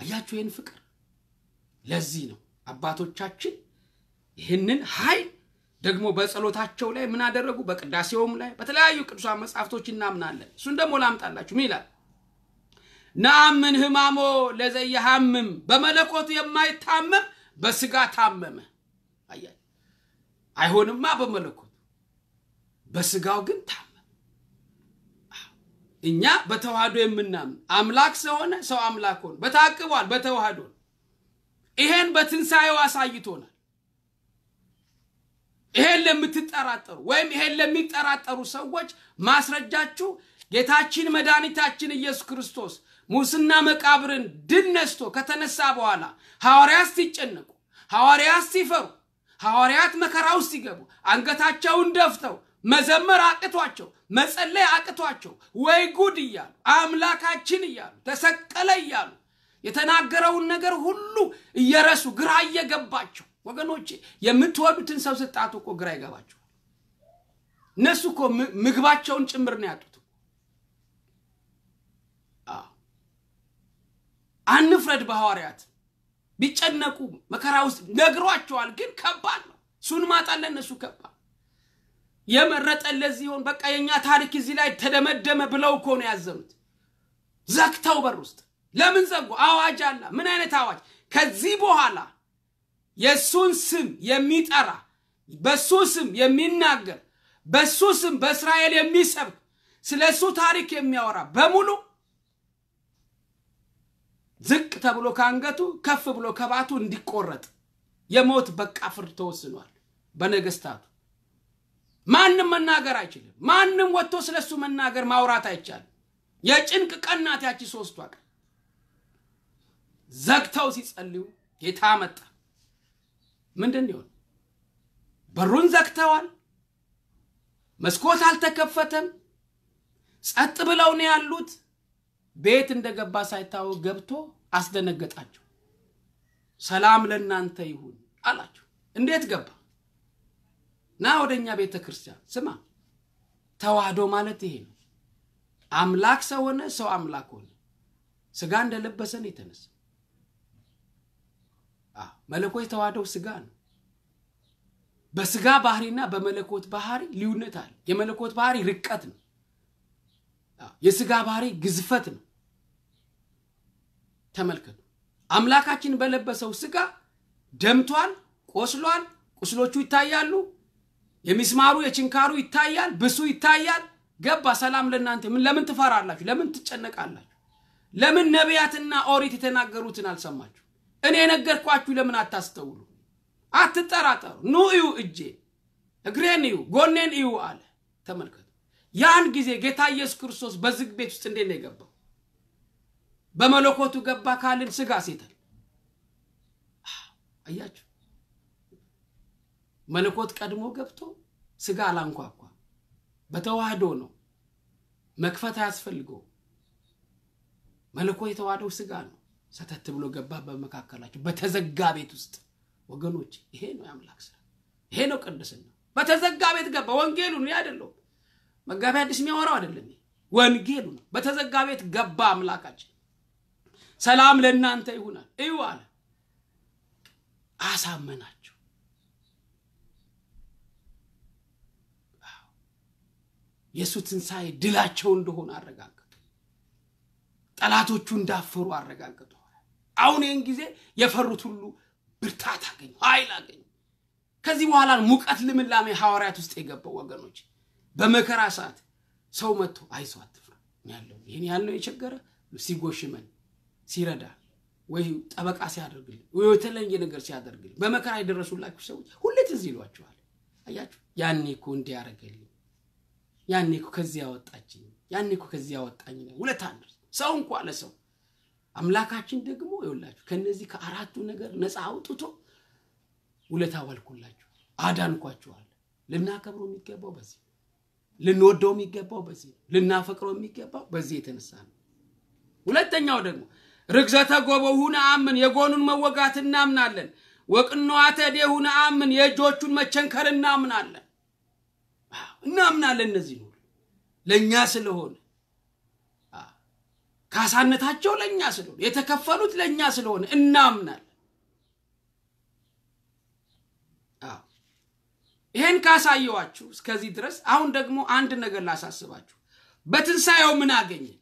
አያችሁ ይህን ፍቅር። ለዚህ ነው አባቶቻችን ይህንን ኃይል ደግሞ በጸሎታቸው ላይ ምን አደረጉ በቅዳሴውም ላይ በተለያዩ ቅዱሳን መጽሐፍቶች እናምናለን እሱን ደግሞ ላምጣላችሁ ምን ይላል ናአምን ህማሞ ለዘየሃምም በመለኮቱ የማይታመም በስጋ ታመመ አይሆንማ በመለኮቱ በስጋው ግን ታመመ እኛ በተዋህዶ የምናምን አምላክ ስለሆነ ሰው አምላክ ሆነ በታቅቧል በተዋህዶ ይሄን በትንሣኤው አሳይቶናል ይሄን ለምትጠራጠሩ ወይም ይሄን ለሚጠራጠሩ ሰዎች ማስረጃችሁ ጌታችን መድኃኒታችን ኢየሱስ ክርስቶስ ሙስና መቃብርን ድል ነስቶ ከተነሳ በኋላ ሐዋርያት ሲጨነቁ፣ ሐዋርያት ሲፈሩ፣ ሐዋርያት መከራ ውስጥ ሲገቡ አንገታቸውን ደፍተው መዘመር አቅቷቸው መጸለይ አቅቷቸው ወይ ጉድ እያሉ አምላካችን እያሉ ተሰቀለ እያሉ የተናገረውን ነገር ሁሉ እየረሱ ግራ እየገባቸው ወገኖች የምትወዱትን ሰው ስጣቱ እኮ ግራ ይገባቸዋል። እነሱ እኮ ምግባቸውን ጭምር ነው ያጡት። አንፍረድ በሐዋርያት ቢጨነቁ መከራ ውስጥ ነግሯቸዋል። ግን ከባድ ነው። እሱን ማጣት ለእነሱ ከባድ የመረጠን ለዚህ ይሆን በቃ የእኛ ታሪክ እዚህ ላይ ተደመደመ ብለው እኮ ነው ያዘኑት። ዘግተው በር ውስጥ ለምን ዘጉ? አዋጅ አለ። ምን አይነት አዋጅ? ከዚህ በኋላ የእሱን ስም የሚጠራ በሱ ስም የሚናገር በሱ ስም በእስራኤል የሚሰብክ ስለ እሱ ታሪክ የሚያወራ በሙሉ ዝቅ ተብሎ ከአንገቱ ከፍ ብሎ ከባቱ እንዲቆረጥ የሞት በቃ ፍርድ ተወስኗል በነገስታቱ። ማንም መናገር አይችልም። ማንም ወጥቶ ስለ እሱ መናገር ማውራት አይቻልም። የጭንቅ ቀናት ያቺ ሶስቷ ቀን ዘግተው ሲጸልዩ ጌታ መጣ። ምንድን ይሆን? በሩን ዘግተዋል። መስኮት አልተከፈተም። ጸጥ ብለው ነው ያሉት። ቤት እንደገባ ሳይታወቅ ገብቶ አስደነገጣቸው። ሰላም ለእናንተ ይሁን አላቸው። እንዴት ገባ? ና ወደ እኛ ቤተ ክርስቲያን። ስማ፣ ተዋህዶ ማለት ይሄ ነው። አምላክ ሰው ሆነ፣ ሰው አምላክ ሆነ። ስጋ እንደለበሰን የተነሳ መለኮት የተዋህደው ስጋ ነው። በስጋ ባህሪና በመለኮት ባህሪ ልዩነት አለ። የመለኮት ባህሪ ርቀት ነው። የስጋ ባህሪ ግዝፈት ነው። ተመልከቱ። አምላካችን በለበሰው ስጋ ደምቷል፣ ቆስሏል፣ ቁስሎቹ ይታያሉ፣ የሚስማሩ የችንካሩ ይታያል፣ ብሱ ይታያል። ገባ። ሰላም ለእናንተ። ምን ለምን ትፈራላችሁ? ለምን ትጨነቃላችሁ? ለምን ነቢያትና ኦሪት የተናገሩትን አልሰማችሁ? እኔ የነገርኳችሁ ለምን አታስተውሉ? አትጠራጠሩ። ኑ እዩ፣ እጄ እግሬን እዩ፣ ጎኔን እዩ አለ። ተመልከቱ። ያን ጊዜ ጌታ ኢየሱስ ክርስቶስ በዝግ ቤት ውስጥ እንዴት ነው የገባው? በመለኮቱ ገባ ካልን ስጋ ሴተል አያችሁ። መለኮት ቀድሞ ገብቶ ስጋ አላንኳኳ። በተዋህዶ ነው፣ መክፈት አያስፈልገው። መለኮት የተዋህደው ስጋ ነው። ሰተት ብሎ ገባ በመካከላቸው በተዘጋ ቤት ውስጥ ወገኖች፣ ይሄ ነው የአምላክ ስራ፣ ይሄ ነው ቅድስና። በተዘጋ ቤት ገባ። ወንጌሉ ነው አይደለሁም መጋቢ አዲስ የሚያወራው አይደለም፣ ወንጌሉ ነው። በተዘጋ ቤት ገባ አምላካችን። ሰላም ለእናንተ ይሁናል እዩ አለ። አሳመናቸው። የእሱ ትንሣኤ ድላቸው እንደሆነ አረጋገጡ። ጠላቶቹ እንዳፈሩ አረጋገጡ። አሁን ይህን ጊዜ የፈሩት ሁሉ ብርታት አገኙ፣ ኃይል አገኙ። ከዚህ በኋላ ሙቀት ልምላሜ ሐዋርያት ውስጥ የገባው ወገኖች፣ በመከራ ሰዓት ሰው መጥቶ አይዞ አትፍራ ያለው ይህን ያለው የቸገረ ሲጎሽመን ሲረዳ ወይ ጠበቃ ሲያደርግልን ወይ የተለየ ነገር ሲያደርግልን በመከራ የደረሱላችሁ ሰዎች ሁሌት እዚህ ይሏችኋል። አያችሁ፣ ያኔ እኮ ያደረገልኝ፣ ያኔ እኮ ከዚህ ያወጣችኝ ያኔ እኮ ከዚህ ያወጣኝ ሁለት አንድ ሰው እንኳ ለሰው አምላካችን ደግሞ ይወላችሁ ከነዚህ ከአራቱ ነገር ነፃ አውጥቶ ውለታ ዋልኩላችሁ፣ አዳንኳችኋል። ልናከብረው የሚገባው በዚህ ልንወደው የሚገባው በዚህ ልናፈቅረው የሚገባው በዚህ የተነሳ ነው። ሁለተኛው ደግሞ ርግዘተ ሁነ አምን የጎኑን መወጋት እናምናለን። ወቅንዋተ ሁነ አምን የእጆቹን መቸንከር እናምናለን እናምናለን። እነዚህ ለእኛ ስለሆነ ካሳነታቸው ለእኛ ስለሆነ የተከፈሉት ለእኛ ስለሆነ እናምናል። ይሄን ካሳየዋችሁ እስከዚህ ድረስ አሁን ደግሞ አንድ ነገር ላሳስባችሁ። በትንሣኤው ምን አገኘን?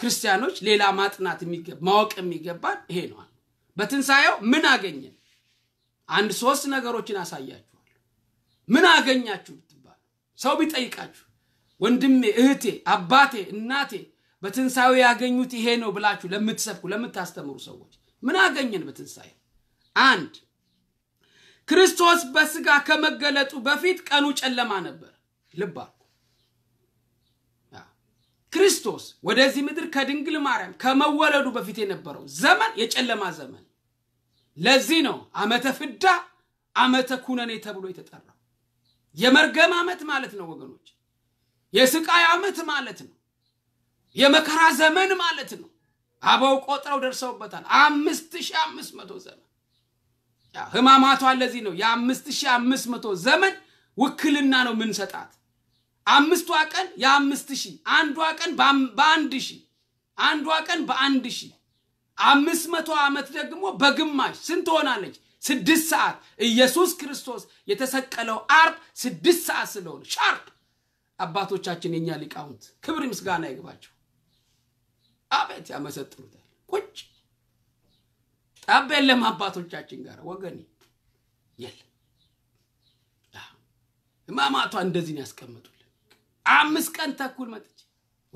ክርስቲያኖች ሌላ ማጥናት ማወቅ የሚገባን ይሄ ነው። በትንሣኤው ምን አገኘን? አንድ ሶስት ነገሮችን አሳያችኋል። ምን አገኛችሁ ብትባሉ ሰው ቢጠይቃችሁ ወንድሜ፣ እህቴ፣ አባቴ፣ እናቴ በትንሣኤው ያገኙት ይሄ ነው ብላችሁ ለምትሰብኩ ለምታስተምሩ ሰዎች ምን አገኘን በትንሣኤ አንድ ክርስቶስ በስጋ ከመገለጡ በፊት ቀኑ ጨለማ ነበር ልባ ክርስቶስ ወደዚህ ምድር ከድንግል ማርያም ከመወለዱ በፊት የነበረው ዘመን የጨለማ ዘመን ለዚህ ነው አመተ ፍዳ አመተ ኩነኔ ተብሎ የተጠራው የመርገም አመት ማለት ነው ወገኖች የስቃይ አመት ማለት ነው የመከራ ዘመን ማለት ነው። አበው ቆጥረው ደርሰውበታል። አምስት ሺ አምስት መቶ ዘመን ህማማቷ ለዚህ ነው የአምስት ሺ አምስት መቶ ዘመን ውክልና ነው ምንሰጣት። አምስቷ ቀን የአምስት ሺ አንዷ ቀን በአንድ ሺህ አንዷ ቀን በአንድ ሺህ አምስት መቶ ዓመት ደግሞ በግማሽ ስንት ትሆናለች ስድስት ሰዓት ኢየሱስ ክርስቶስ የተሰቀለው አርብ ስድስት ሰዓት ስለሆነ ሻርፕ አባቶቻችን የኛ ሊቃውንት ክብር ምስጋና ይግባቸው። አቤት ያመሰጥሩታል። ቁጭ ጠብ የለም አባቶቻችን ጋር ወገኔ የለም። ህማማቷ እንደዚህ ነው ያስቀምጡልን። አምስት ቀን ተኩል መጥቼ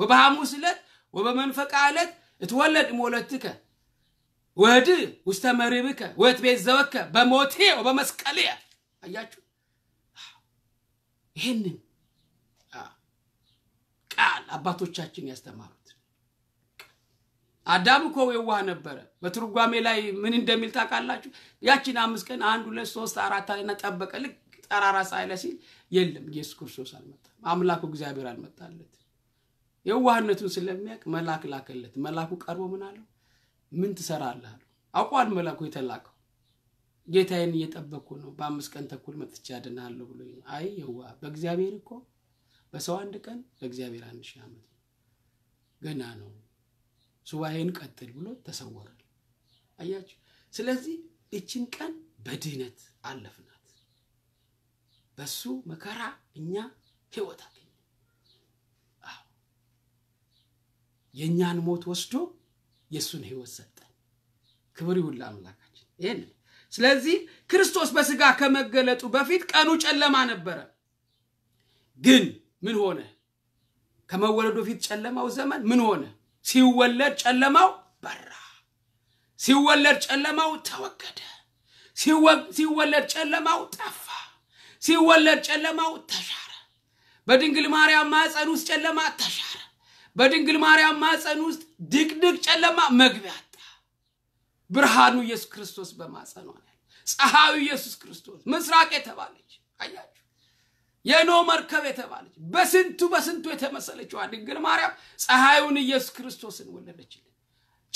ወበሐሙስ ዕለት ወበመንፈቃ ዕለት እትወለድ ሞለትከ ወድ ውስተ መሪብከ ቤት ዘወከ በሞቴ ወበመስቀልየ። አያችሁ ይህንን ቃል አባቶቻችን ያስተማሩት አዳም እኮ የዋህ ነበረ። በትርጓሜ ላይ ምን እንደሚል ታውቃላችሁ? ያችን አምስት ቀን አንድ ሁለት ሶስት አራት አለና ጠበቀ። ልክ ጠራራ ሳይለ ሲል የለም ኢየሱስ ክርስቶስ አልመጣም። አምላኩ እግዚአብሔር አልመጣለት። የዋህነቱን ስለሚያውቅ መልአክ ላከለት። መልአኩ ቀርቦ ምን አለው? ምን ትሰራለህ አለው። አውቋል መልአኩ የተላከው ጌታዬን እየጠበቅኩ ነው። በአምስት ቀን ተኩል መጥቼ አድናለሁ ብሎ አይ የዋ በእግዚአብሔር እኮ በሰው አንድ ቀን በእግዚአብሔር አንድ ሺህ ዓመት ገና ነው። ሱባኤን ቀጥል ብሎ ተሰወራል። አያችሁ። ስለዚህ እችን ቀን በድህነት አለፍናት። በሱ መከራ እኛ ህይወት አገኘ። የእኛን ሞት ወስዶ የእሱን ህይወት ሰጠን። ክብር ይሁን ለአምላካችን። ይህን ስለዚህ ክርስቶስ በስጋ ከመገለጡ በፊት ቀኑ ጨለማ ነበረ። ግን ምን ሆነ? ከመወለዱ በፊት ጨለማው ዘመን ምን ሆነ? ሲወለድ ጨለማው በራ፣ ሲወለድ ጨለማው ተወገደ፣ ሲወለድ ጨለማው ጠፋ፣ ሲወለድ ጨለማው ተሻረ። በድንግል ማርያም ማፀን ውስጥ ጨለማ ተሻረ። በድንግል ማርያም ማፀን ውስጥ ድቅድቅ ጨለማ መግቢያ አጣ። ብርሃኑ ኢየሱስ ክርስቶስ በማፀኗ ፀሐዩ ኢየሱስ ክርስቶስ ምስራቅ የተባለች አያችሁ። የኖ መርከብ የተባለች በስንቱ በስንቱ የተመሰለችዋ ድንግል ማርያም ፀሐዩን ኢየሱስ ክርስቶስን ወለደችልን።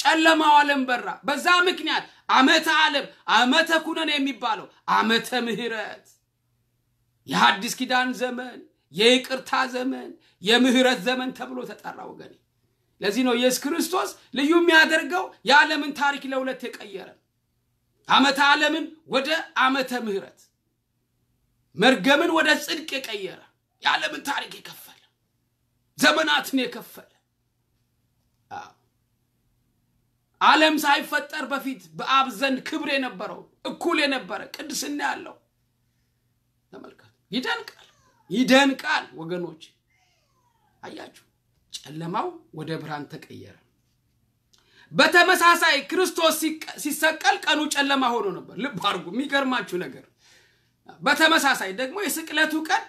ጨለማው አለም በራ። በዛ ምክንያት አመተ አለም አመተ ኩነን የሚባለው አመተ ምህረት የሐዲስ ኪዳን ዘመን፣ የይቅርታ ዘመን፣ የምህረት ዘመን ተብሎ ተጠራ ወገኔ። ለዚህ ነው ኢየሱስ ክርስቶስ ልዩ የሚያደርገው የዓለምን ታሪክ ለሁለት የቀየረ አመተ ዓለምን ወደ አመተ ምህረት መርገምን ወደ ጽድቅ የቀየረ የዓለምን ታሪክ የከፈለ ዘመናትን የከፈለ ዓለም ሳይፈጠር በፊት በአብ ዘንድ ክብር የነበረው እኩል የነበረ ቅድስና ያለው ተመልከት። ይደንቃል፣ ይደንቃል ወገኖች። አያችሁ፣ ጨለማው ወደ ብርሃን ተቀየረ። በተመሳሳይ ክርስቶስ ሲሰቀል ቀኑ ጨለማ ሆኖ ነበር። ልብ አድርጉ። የሚገርማችሁ ነገር በተመሳሳይ ደግሞ የስቅለቱ ቀን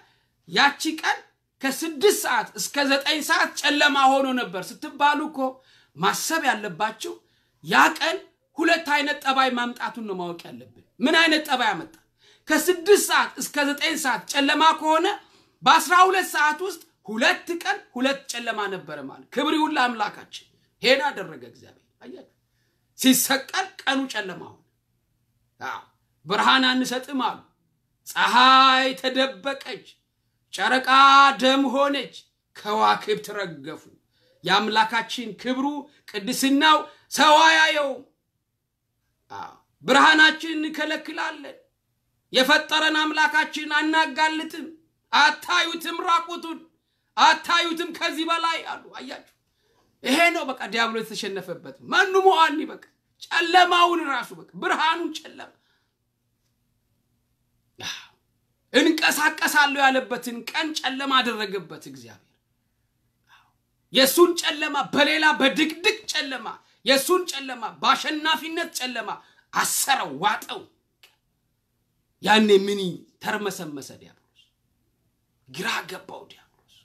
ያቺ ቀን ከስድስት ሰዓት እስከ ዘጠኝ ሰዓት ጨለማ ሆኖ ነበር ስትባሉ እኮ ማሰብ ያለባችሁ ያ ቀን ሁለት አይነት ጠባይ ማምጣቱን ነው ማወቅ ያለብን። ምን አይነት ጠባይ አመጣ? ከስድስት ሰዓት እስከ ዘጠኝ ሰዓት ጨለማ ከሆነ በአስራ ሁለት ሰዓት ውስጥ ሁለት ቀን ሁለት ጨለማ ነበረ ማለት ክብር ይሁን ለአምላካችን። ይሄን አደረገ እግዚአብሔር። አያችሁ፣ ሲሰቀል ቀኑ ጨለማ ሆነ። ብርሃን አንሰጥም አሉ። ፀሐይ ተደበቀች፣ ጨረቃ ደም ሆነች፣ ከዋክብት ረገፉ። የአምላካችን ክብሩ ቅድስናው ሰው አያየውም። ብርሃናችን እንከለክላለን። የፈጠረን አምላካችን አናጋልጥም። አታዩትም፣ ራቁቱን አታዩትም ከዚህ በላይ አሉ። አያችሁ፣ ይሄ ነው በቃ ዲያብሎ የተሸነፈበት መኑ መዋኒ በቃ ጨለማውን ራሱ በቃ ብርሃኑን ጨለማ እንቀሳቀሳለሁ ያለበትን ቀን ጨለማ አደረገበት እግዚአብሔር። የእሱን ጨለማ በሌላ በድቅድቅ ጨለማ የእሱን ጨለማ በአሸናፊነት ጨለማ አሰረው፣ ዋጠው። ያኔ ምን ተርመሰመሰ ዲያብሎስ፣ ግራ ገባው ዲያብሎስ፣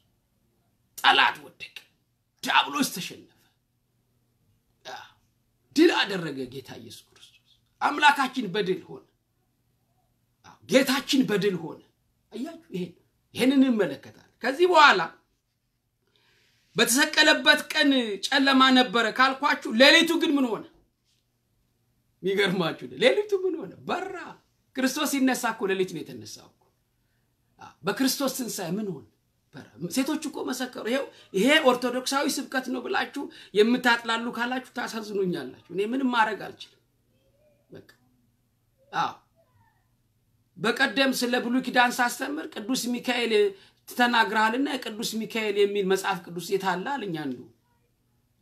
ጠላት ወደቀ፣ ዲያብሎስ ተሸነፈ፣ ድል አደረገ ጌታ ኢየሱስ ክርስቶስ አምላካችን በድል ሆነ። ጌታችን በድል ሆነ። አያችሁ፣ ይሄን ይሄንን እንመለከታለን። ከዚህ በኋላ በተሰቀለበት ቀን ጨለማ ነበረ ካልኳችሁ፣ ሌሊቱ ግን ምን ሆነ? የሚገርማችሁ ሌሊቱ ምን ሆነ? በራ። ክርስቶስ ሲነሳ እኮ ሌሊት ነው የተነሳው በክርስቶስ ትንሣኤ ምን ሆነ? በራ። ሴቶች እኮ መሰከሩ። ይሄው ይሄ ኦርቶዶክሳዊ ስብከት ነው ብላችሁ የምታጥላሉ ካላችሁ ታሳዝኑኛላችሁ። እኔ ምንም ማድረግ አልችልም። በቃ አዎ በቀደም ስለ ብሉ ኪዳን ሳስተምር ቅዱስ ሚካኤል ትተናግረሃልና የቅዱስ ሚካኤል የሚል መጽሐፍ ቅዱስ የታለ አለኛ አንዱ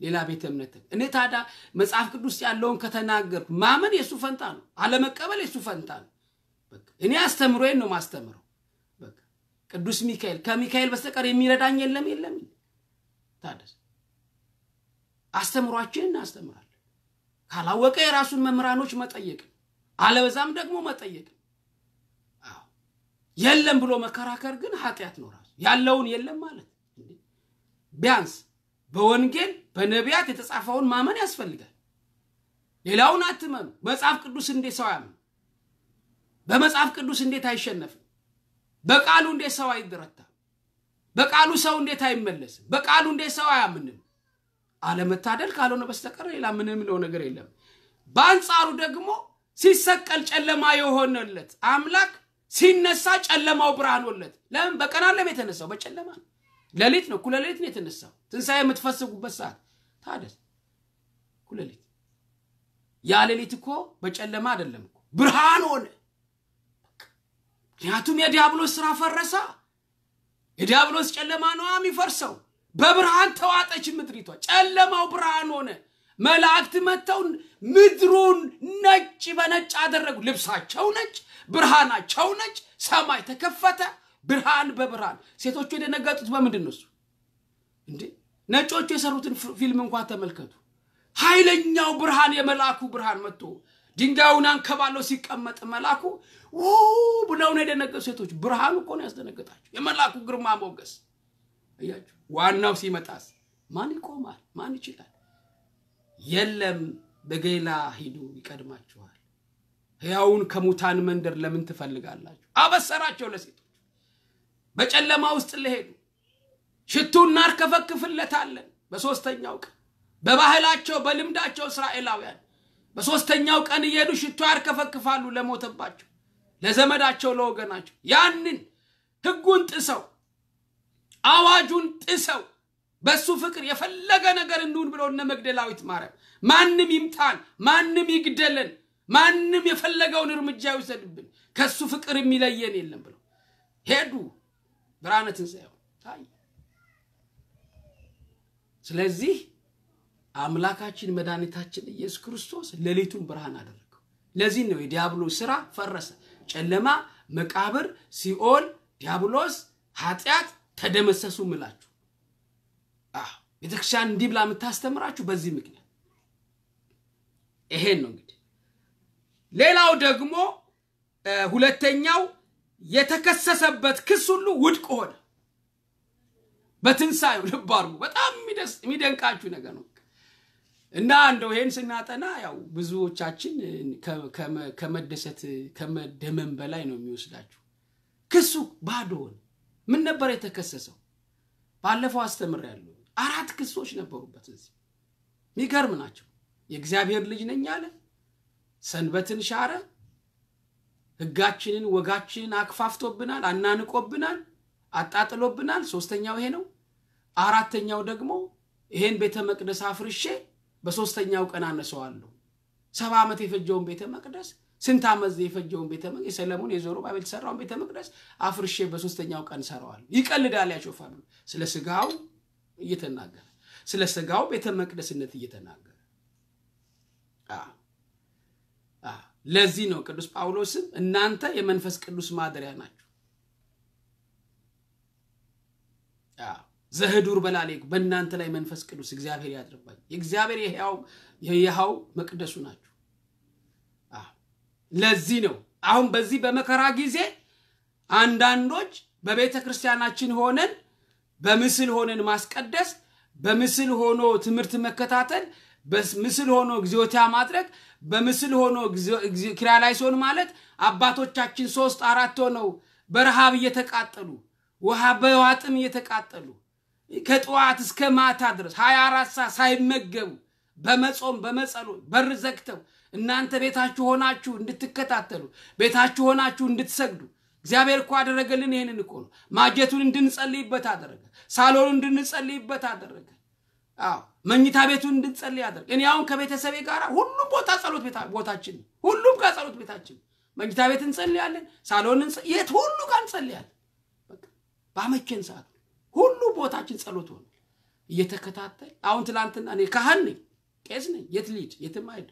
ሌላ ቤተ እምነት እኔ ታዳ መጽሐፍ ቅዱስ ያለውን ከተናገር ማመን የእሱ ፈንታ ነው አለመቀበል የእሱ ፈንታ ነው እኔ አስተምሮ ነው ማስተምረው ቅዱስ ሚካኤል ከሚካኤል በስተቀር የሚረዳኝ የለም የለም ታደስ አስተምሯችን እናስተምራለን ካላወቀ የራሱን መምህራኖች መጠየቅ አለበዛም ደግሞ መጠየቅ የለም ብሎ መከራከር ግን ኃጢአት ነው ራሱ። ያለውን የለም ማለት ቢያንስ በወንጌል በነቢያት የተጻፈውን ማመን ያስፈልጋል። ሌላውን አትመኑ። መጽሐፍ ቅዱስ እንዴት ሰው አያምኑ? በመጽሐፍ ቅዱስ እንዴት አይሸነፍም? በቃሉ እንዴት ሰው አይደረታም? በቃሉ ሰው እንዴት አይመለስም? በቃሉ እንዴት ሰው አያምንም? አለመታደል ካልሆነ በስተቀር ሌላ ምን ለው ነገር የለም። በአንጻሩ ደግሞ ሲሰቀል ጨለማ የሆነለት አምላክ ሲነሳ ጨለማው ብርሃን ወለት። ለምን በቀን አለም የተነሳው በጨለማ ሌሊት ነው። እኩለ ነው የተነሳው። ትንሣኤ የምትፈስጉበት ሰዓት ታደስ እኩለ ያ ሌሊት እኮ በጨለማ አይደለም እኮ ብርሃን ሆነ። ምክንያቱም የዲያብሎስ ስራ ፈረሳ። የዲያብሎስ ጨለማ ነዋ የሚፈርሰው። በብርሃን ተዋጠች ምድሪቷ። ጨለማው ብርሃን ሆነ። መላእክት መጥተው ምድሩን ነጭ በነጭ አደረጉ። ልብሳቸው ነጭ ብርሃናቸው ነች። ሰማይ ተከፈተ፣ ብርሃን በብርሃን። ሴቶቹ የደነገጡት በምንድን ነው? እሱ እንዴ ነጮቹ የሰሩትን ፊልም እንኳን ተመልከቱ። ኃይለኛው ብርሃን የመልአኩ ብርሃን መጥቶ ድንጋዩን አንከባለው ሲቀመጥ መልአኩ ው ብለው ነው የደነገጡ ሴቶች። ብርሃኑ እኮ ነው ያስደነገጣቸው፣ የመልአኩ ግርማ ሞገስ። እያቸው ዋናው ሲመጣስ ማን ይቆማል? ማን ይችላል? የለም በገላ ሂዱ፣ ይቀድማችኋል። ሕያውን ከሙታን መንደር ለምን ትፈልጋላችሁ? አበሰራቸው ለሴቶች በጨለማ ውስጥ ለሄዱ ሽቱ እናርከፈክፍለታለን። በሶስተኛው ቀን በባህላቸው በልምዳቸው እስራኤላውያን በሶስተኛው ቀን እየሄዱ ሽቱ ያርከፈክፋሉ ለሞተባቸው፣ ለዘመዳቸው፣ ለወገናቸው። ያንን ህጉን ጥሰው አዋጁን ጥሰው በሱ ፍቅር የፈለገ ነገር እንዲሁን ብለው እነ መግደላዊት ማርያም ማንም ይምታን፣ ማንም ይግደለን ማንም የፈለገውን እርምጃ ይውሰድብን ከሱ ፍቅር የሚለየን የለም ብለው ሄዱ። ብርሃነ ትንሣኤው ስለዚህ አምላካችን መድኃኒታችን ኢየሱስ ክርስቶስ ሌሊቱን ብርሃን አደረገው። ለዚህ ነው የዲያብሎ ስራ ፈረሰ። ጨለማ፣ መቃብር፣ ሲኦል፣ ዲያብሎስ፣ ኃጢአት ተደመሰሱ ምላችሁ ቤተክርስቲያን እንዲህ ብላ የምታስተምራችሁ በዚህ ምክንያት ይሄን ነው እንግዲህ ሌላው ደግሞ ሁለተኛው የተከሰሰበት ክስ ሁሉ ውድቅ ሆነ በትንሣኤው። ልብ አርጉ በጣም የሚደንቃችሁ ነገር ነው እና እንደው ይሄን ስናጠና ያው ብዙዎቻችን ከመደሰት ከመደመን በላይ ነው የሚወስዳችሁ። ክሱ ባዶ ሆነ። ምን ነበር የተከሰሰው? ባለፈው አስተምር አስተምሬያለሁ። አራት ክሶች ነበሩበት። እዚህ የሚገርም ናቸው። የእግዚአብሔር ልጅ ነኝ አለን ሰንበትን ሻረ፣ ህጋችንን ወጋችንን አክፋፍቶብናል፣ አናንቆብናል፣ አጣጥሎብናል። ሶስተኛው ይሄ ነው። አራተኛው ደግሞ ይሄን ቤተ መቅደስ አፍርሼ በሶስተኛው ቀን አነሰዋለሁ። ሰባ ዓመት የፈጀውን ቤተ መቅደስ ስንት ዓመት የፈጀውን ቤተ መቅደስ የሰለሞን የዘሩባቤል የተሰራውን ቤተ መቅደስ አፍርሼ በሶስተኛው ቀን ሰራዋል። ይቀልዳል፣ ያሾፋሉ። ስለ ስጋው እየተናገረ ስለ ስጋው ቤተ መቅደስነት እየተናገረ ለዚህ ነው ቅዱስ ጳውሎስም እናንተ የመንፈስ ቅዱስ ማደሪያ ናቸው ዘህዱር በላሌኩ በእናንተ ላይ መንፈስ ቅዱስ እግዚአብሔር ያድርባል የእግዚአብሔር የህያው መቅደሱ ናቸው ለዚህ ነው አሁን በዚህ በመከራ ጊዜ አንዳንዶች በቤተ ክርስቲያናችን ሆነን በምስል ሆነን ማስቀደስ በምስል ሆኖ ትምህርት መከታተል በምስል ሆኖ እግዚኦቲያ ማድረግ በምስል ሆኖ ኪራ ላይ ሲሆን ማለት አባቶቻችን ሶስት አራት ሆነው በረሃብ እየተቃጠሉ ውሃ በውሃ ጥም እየተቃጠሉ ከጠዋት እስከ ማታ ድረስ ሀያ አራት ሰዓት ሳይመገቡ በመጾም በመጸሎ በር ዘግተው እናንተ ቤታችሁ ሆናችሁ እንድትከታተሉ ቤታችሁ ሆናችሁ እንድትሰግዱ እግዚአብሔር እኮ አደረገልን። ይህንን እኮ ነው ማጀቱን እንድንጸልይበት አደረገ። ሳሎኑ እንድንጸልይበት አደረገ። አዎ መኝታ ቤቱን እንድንጸልይ ያደርግ። እኔ አሁን ከቤተሰቤ ጋር ሁሉም ቦታ ጸሎት ቦታችን ሁሉም ጋር ጸሎት ቤታችን መኝታ ቤት እንጸልያለን፣ ሳሎን የት ሁሉ ጋር እንጸልያለን። ባመቼን ሰዓት ሁሉ ቦታችን ጸሎት ሆነ እየተከታተል አሁን ትላንትና እኔ ካህን ነኝ፣ ቄስ ነኝ። የት ልሂድ? የትም አይሄድ።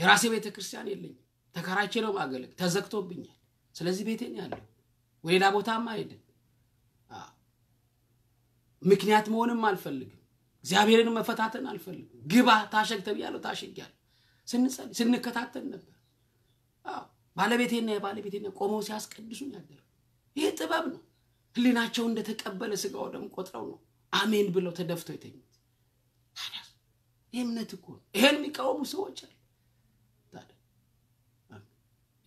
የራሴ ቤተ ክርስቲያን የለኝም። ተከራቼ ነው ማገለግ፣ ተዘግቶብኛል። ስለዚህ ቤቴን ያለው ወሌላ ቦታም አይሄድም። ምክንያት መሆንም አልፈልግም። እግዚአብሔርን መፈታተን አልፈልግም። ግባ ታሸግ ተብያለሁ። ታሸጊያል። ስንጸልይ ስንከታተል ነበር። ባለቤቴና የባለቤቴና ቆመው ሲያስቀድሱኝ ያደረ ይህ ጥበብ ነው። ህሊናቸው እንደተቀበለ ስጋው ደም ቆጥረው ነው አሜን ብለው ተደፍቶ የተኙት። ታዲያ እምነት እኮ ነው። ይሄን የሚቃወሙ ሰዎች አሉ።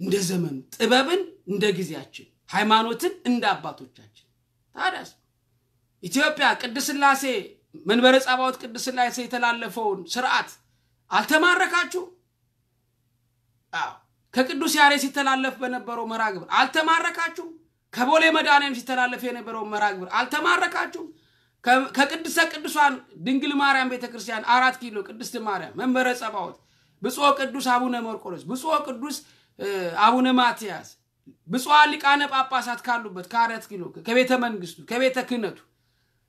እንደ ዘመኑ ጥበብን እንደ ጊዜያችን፣ ሃይማኖትን እንደ አባቶቻችን ታዲያስ ኢትዮጵያ ቅድስት ስላሴ መንበረ ጸባዖት ቅድስት ስላሴ የተላለፈውን ስርዓት አልተማረካችሁ? ከቅዱስ ያሬ ሲተላለፍ በነበረው መርሃ ግብር አልተማረካችሁ? ከቦሌ መድኃኔዓለም ሲተላለፍ የነበረው መርሃ ግብር አልተማረካችሁ? ከቅድስተ ቅዱሳን ድንግል ማርያም ቤተክርስቲያን አራት ኪሎ ቅድስት ማርያም መንበረ ጸባዖት ብፁዕ ቅዱስ አቡነ መርቆሬዎስ ብፁዕ ቅዱስ አቡነ ማትያስ ብፁዓን ሊቃነ ጳጳሳት ካሉበት ከአራት ኪሎ ከቤተ መንግስቱ ከቤተ ክህነቱ